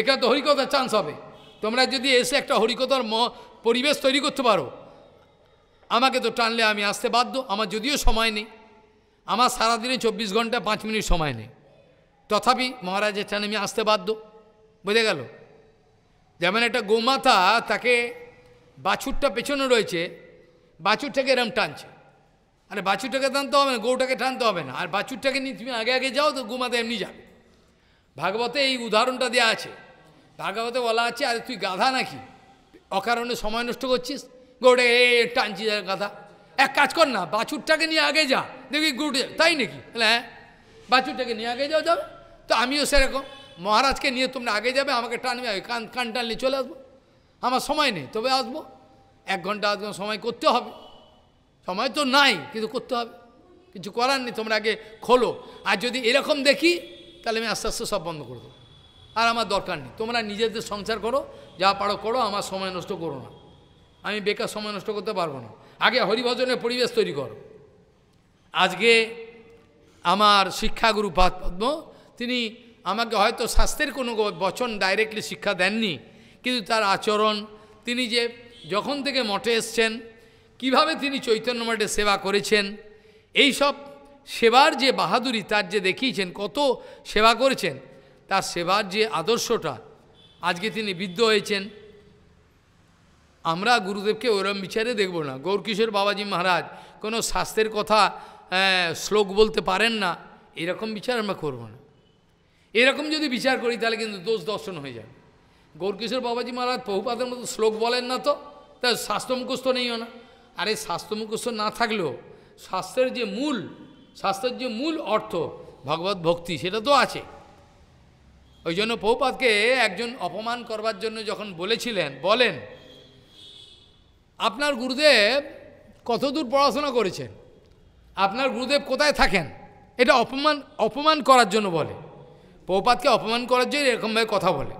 এখানে তো হরিকতার চান্স হবে তোমরা যদি এসে একটা হরিকতার ম পরিবেশ তৈরি করতে পারো আমাকে তো টানলে আমি আসতে বাধ্য আমার যদিও সময় নেই আমার সারাদিনে চব্বিশ ঘন্টা পাঁচ মিনিট সময় নেই তথাপি মহারাজের ঠানে আমি আসতে বাধ্য বুঝে গেল যেমন একটা গোমাতা তাকে বাছুরটা পেছনে রয়েছে বাছুরটাকে এরম টানছে আরে বাছুরটাকে টানতে হবে না গৌটাকে টানতে হবে না আর বাছুরটাকে নিয়ে তুমি আগে আগে যাও তো গোমাতা এমনি যাবে ভাগবতে এই উদাহরণটা দেওয়া আছে ভাগবতে বলা আছে আরে তুই গাধা নাকি অকারণে সময় নষ্ট করছিস গৌটাকে এ টানছিস গাধা এক কাজ কর না বাছুরটাকে নিয়ে আগে যা দেখি গুড তাই নাকি হ্যাঁ বাছুরটাকে নিয়ে আগে যাও যাবে তো আমিও সেরকম মহারাজকে নিয়ে তোমরা আগে যাবে আমাকে টানবে কান কান টানলে চলে আসবো আমার সময় নেই তবে আসবো এক ঘন্টা আসবো সময় করতে হবে সময় তো নাই কিন্তু করতে হবে কিছু করার নেই তোমরা আগে খোলো আর যদি এরকম দেখি তাহলে আমি আস্তে আস্তে সব বন্ধ করে দেবো আর আমার দরকার নেই তোমরা নিজেদের সংসার করো যা পারো করো আমার সময় নষ্ট করো না আমি বেকার সময় নষ্ট করতে পারবো না আগে হরিভজনের পরিবেশ তৈরি কর আজকে আমার শিক্ষাগুরু পদ্ম তিনি আমাকে হয়তো স্বাস্থ্যের কোনো বচন ডাইরেক্টলি শিক্ষা দেননি কিন্তু তার আচরণ তিনি যে যখন থেকে মঠে এসছেন কিভাবে তিনি চৈতন্য মঠে সেবা করেছেন এই সব সেবার যে বাহাদুরি তার যে দেখিয়েছেন কত সেবা করেছেন তার সেবার যে আদর্শটা আজকে তিনি বৃদ্ধ হয়েছেন আমরা গুরুদেবকে ওরম বিচারে দেখব না গৌরকিশোর বাবাজি মহারাজ কোনো শাস্ত্রের কথা শ্লোক বলতে পারেন না এরকম বিচার আমরা করব না এরকম যদি বিচার করি তাহলে কিন্তু দোষ দর্শন হয়ে যাবে গৌরকিশোর বাবাজি মহারাজ বহুপাদের মতো শ্লোক বলেন না তো তা শাস্ত্র মুখস্থ নেইও না আরে শাস্ত্র মুখস্থ না থাকলেও শাস্ত্রের যে মূল শাস্ত্রের যে মূল অর্থ ভগবত ভক্তি সেটা তো আছে ওই জন্য বহুপাতকে একজন অপমান করবার জন্য যখন বলেছিলেন বলেন আপনার গুরুদেব কতদূর পড়াশোনা করেছেন আপনার গুরুদেব কোথায় থাকেন এটা অপমান অপমান করার জন্য বলে পৌপাতকে অপমান করার জন্য এরকমভাবে কথা বলে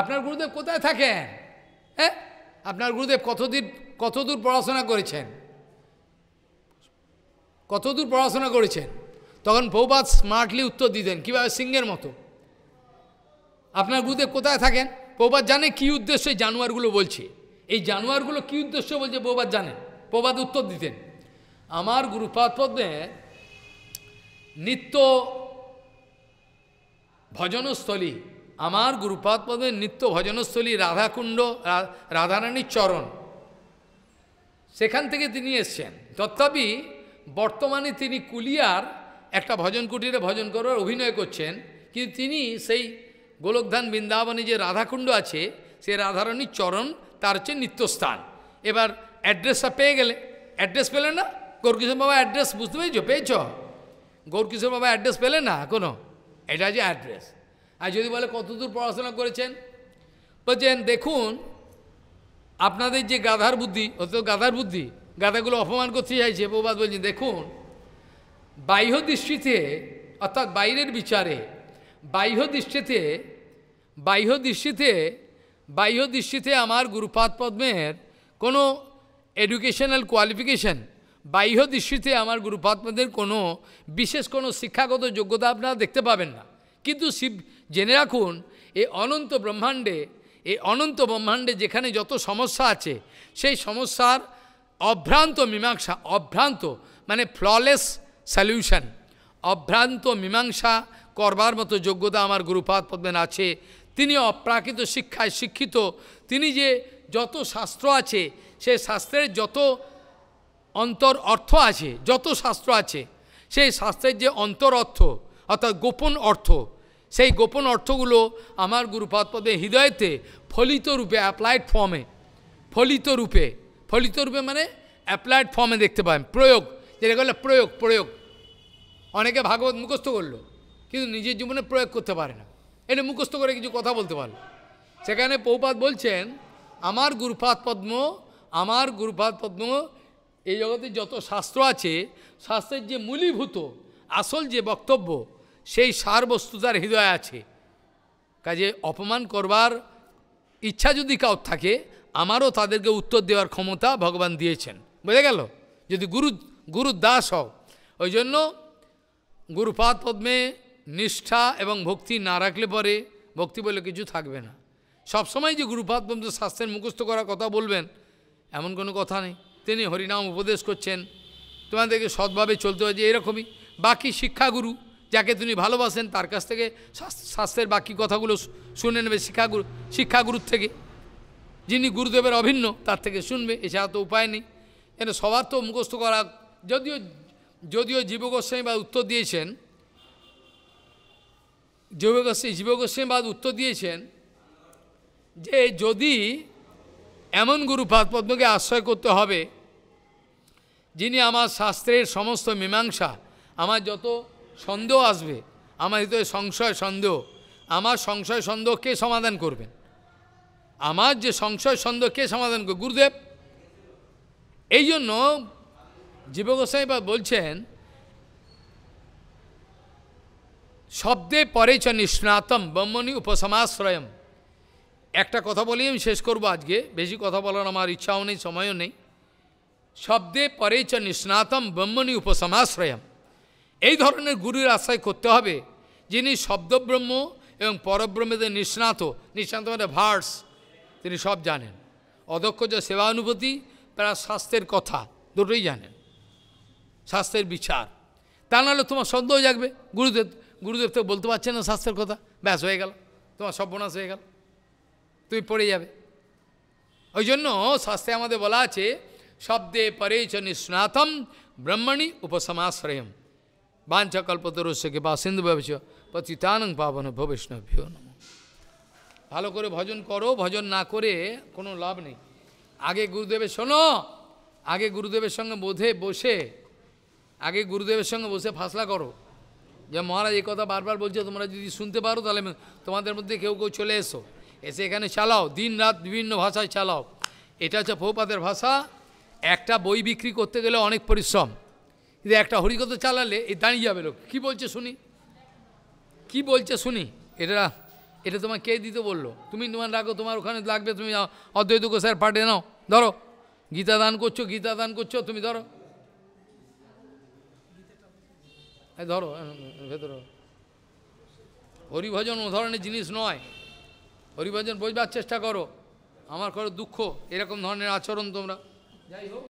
আপনার গুরুদেব কোথায় থাকেন হ্যাঁ আপনার গুরুদেব কতদিন কতদূর পড়াশোনা করেছেন কতদূর পড়াশোনা করেছেন তখন পৌপাত স্মার্টলি উত্তর দিতেন কীভাবে সিংহের মতো আপনার গুরুদেব কোথায় থাকেন পৌপাত জানে কি উদ্দেশ্যে জানোয়ারগুলো বলছি এই জানোয়ারগুলো কী উদ্দেশ্য বলছে বৌবাদ জানেন প্রবাদ উত্তর দিতেন আমার গুরুপাদ পদ্মে নিত্য ভজনস্থলী আমার গুরুপাদ পদে নিত্য ভজনস্থলী রাধাকুণ্ড রাধারানীর চরণ সেখান থেকে তিনি এসছেন তথাপি বর্তমানে তিনি কুলিয়ার একটা ভজন কুটিরে ভজন করার অভিনয় করছেন কিন্তু তিনি সেই গোলকধান বৃন্দাবনে যে রাধাকুণ্ড আছে সে রাধারানীর চরণ তার হচ্ছে নিত্যস্থান এবার অ্যাড্রেসটা পেয়ে গেলে অ্যাড্রেস পেলে না গৌরকিশোর বাবা অ্যাড্রেস বুঝতে পেরেছ পেয়েছ গৌরকিশোর বাবা অ্যাড্রেস পেলে না কোনো এটা যে অ্যাড্রেস আর যদি বলে কতদূর পড়াশোনা করেছেন বলছেন দেখুন আপনাদের যে গাধার বুদ্ধি অত গাধার বুদ্ধি গাধাগুলো অপমান করতে চাইছে বৌবাদ বলছেন দেখুন বাহ্য দৃষ্টিতে অর্থাৎ বাইরের বিচারে বাহ্য দৃষ্টিতে বাহ্য দৃষ্টিতে বাহ্য দৃষ্টিতে আমার গুরুপাদ পদ্মের কোনো এডুকেশনাল কোয়ালিফিকেশান বাহ্য দৃষ্টিতে আমার গুরুপাদ পদ্মের কোনো বিশেষ কোনো শিক্ষাগত যোগ্যতা আপনারা দেখতে পাবেন না কিন্তু শিব জেনে রাখুন এই অনন্ত ব্রহ্মাণ্ডে এই অনন্ত ব্রহ্মাণ্ডে যেখানে যত সমস্যা আছে সেই সমস্যার অভ্রান্ত মীমাংসা অভ্রান্ত মানে ফ্ললেস সলিউশন অভ্রান্ত মীমাংসা করবার মতো যোগ্যতা আমার গুরুপাদ পদ্মেন আছে তিনি অপ্রাকৃত শিক্ষায় শিক্ষিত তিনি যে যত শাস্ত্র আছে সে শাস্ত্রের যত অন্তর অর্থ আছে যত শাস্ত্র আছে সেই শাস্ত্রের যে অন্তর অর্থ অর্থাৎ গোপন অর্থ সেই গোপন অর্থগুলো আমার গুরুপদপদে হৃদয়তে ফলিত রূপে অ্যাপ্লাইড ফর্মে ফলিত রূপে ফলিত রূপে মানে অ্যাপ্লাইড ফর্মে দেখতে পাবেন প্রয়োগ যেটা করলে প্রয়োগ প্রয়োগ অনেকে ভাগবত মুখস্থ করলো কিন্তু নিজের জীবনে প্রয়োগ করতে পারে না এনে মুখস্থ করে কিছু কথা বলতে পারল সেখানে পৌপাত বলছেন আমার গুরুপাত পদ্ম আমার গুরুপাত পদ্ম এই জগতে যত শাস্ত্র আছে শাস্ত্রের যে মূলীভূত আসল যে বক্তব্য সেই সারবস্তু তার হৃদয়ে আছে কাজে অপমান করবার ইচ্ছা যদি কাউ থাকে আমারও তাদেরকে উত্তর দেওয়ার ক্ষমতা ভগবান দিয়েছেন বুঝে গেল যদি গুরু গুরু দাস হও ওই জন্য গুরুপাত পদ্মে নিষ্ঠা এবং ভক্তি না রাখলে পরে ভক্তি বলে কিছু থাকবে না সবসময় যে গুরুপাদ পর্যন্ত শাস্ত্রের মুখস্থ করার কথা বলবেন এমন কোনো কথা নেই তিনি হরিনাম উপদেশ করছেন তোমাদেরকে সৎভাবে চলতে হয় যে এরকমই বাকি শিক্ষাগুরু যাকে তুমি ভালোবাসেন তার কাছ থেকে শাস্ত্রের বাকি কথাগুলো শুনে নেবে শিক্ষাগুরু শিক্ষাগুরুর থেকে যিনি গুরুদেবের অভিন্ন তার থেকে শুনবে এছাড়া তো উপায় নেই এটা সবার তো মুখস্থ করা যদিও যদিও জীবগোস্বামী বা উত্তর দিয়েছেন জীব জীবগোস্বী জীব গোস্বামীবাদ উত্তর দিয়েছেন যে যদি এমন গুরুপাদ পদ্মকে আশ্রয় করতে হবে যিনি আমার শাস্ত্রের সমস্ত মীমাংসা আমার যত সন্দেহ আসবে আমার হৃদয়ে সংশয় সন্দেহ আমার সংশয় সন্দেহকে সমাধান করবেন আমার যে সংশয় সন্দেহকে সমাধান করবে গুরুদেব এই জন্য জীবগোস্বাই বলছেন শব্দে পরে চ নিষ্ণাতম ব্রহ্মণি উপসমাশ্রয়ম একটা কথা বলি আমি শেষ করবো আজকে বেশি কথা বলার আমার ইচ্ছাও নেই সময়ও নেই শব্দে পরে চ নিষ্ণাতম ব্রহ্মণি উপসমাশ্রয়ম এই ধরনের গুরুর আশ্রয় করতে হবে যিনি শব্দব্রহ্ম এবং পরব্রহ্মেদের নিষ্ণাত নিষ্ণাত মানে ভার্স তিনি সব জানেন অধ্যক্ষ যে সেবা অনুভূতি তারা স্বাস্থ্যের কথা দুটোই জানেন স্বাস্থ্যের বিচার তা নাহলে তোমার সন্দেহ জাগবে গুরুদেব গুরুদেব তো বলতে পারছে না শাস্ত্রের কথা ব্যাস হয়ে গেল তোমার সর্বনাশ হয়ে গেল তুই পড়ে যাবে ওই জন্য শাস্ত্রে আমাদের বলা আছে শব্দে পরে চ নিঃস্নাতম ব্রহ্মণী উপসমাশ্রয়ম বাঞ্ছা কল্পতরস্যকে বা সিন্ধু ব্যবচ পতিতানং পাবন ভবিষ্ণভ্যো নম ভালো করে ভজন করো ভজন না করে কোনো লাভ নেই আগে গুরুদেবের শোনো আগে গুরুদেবের সঙ্গে বোধে বসে আগে গুরুদেবের সঙ্গে বসে ফাসলা করো যে মহারাজ এই কথা বারবার বলছে তোমরা যদি শুনতে পারো তাহলে তোমাদের মধ্যে কেউ কেউ চলে এসো এসে এখানে চালাও দিন রাত বিভিন্ন ভাষায় চালাও এটা হচ্ছে ফৌপাতের ভাষা একটা বই বিক্রি করতে গেলে অনেক পরিশ্রম কিন্তু একটা হরিকথা চালালে এ দাঁড়িয়ে যাবে লোক কী বলছে শুনি কি বলছে শুনি এটা এটা তোমার কে দিতে বললো তুমি তোমার রাখো তোমার ওখানে লাগবে তুমি অদ্বৈত স্যার পাঠিয়ে নাও ধরো গীতা দান করছো গীতা দান করছো তুমি ধরো ধরো ভেতরে হরিভজন ও ধরনের জিনিস নয় হরিভজন বোঝবার চেষ্টা করো আমার করো দুঃখ এরকম ধরনের আচরণ তোমরা যাই হোক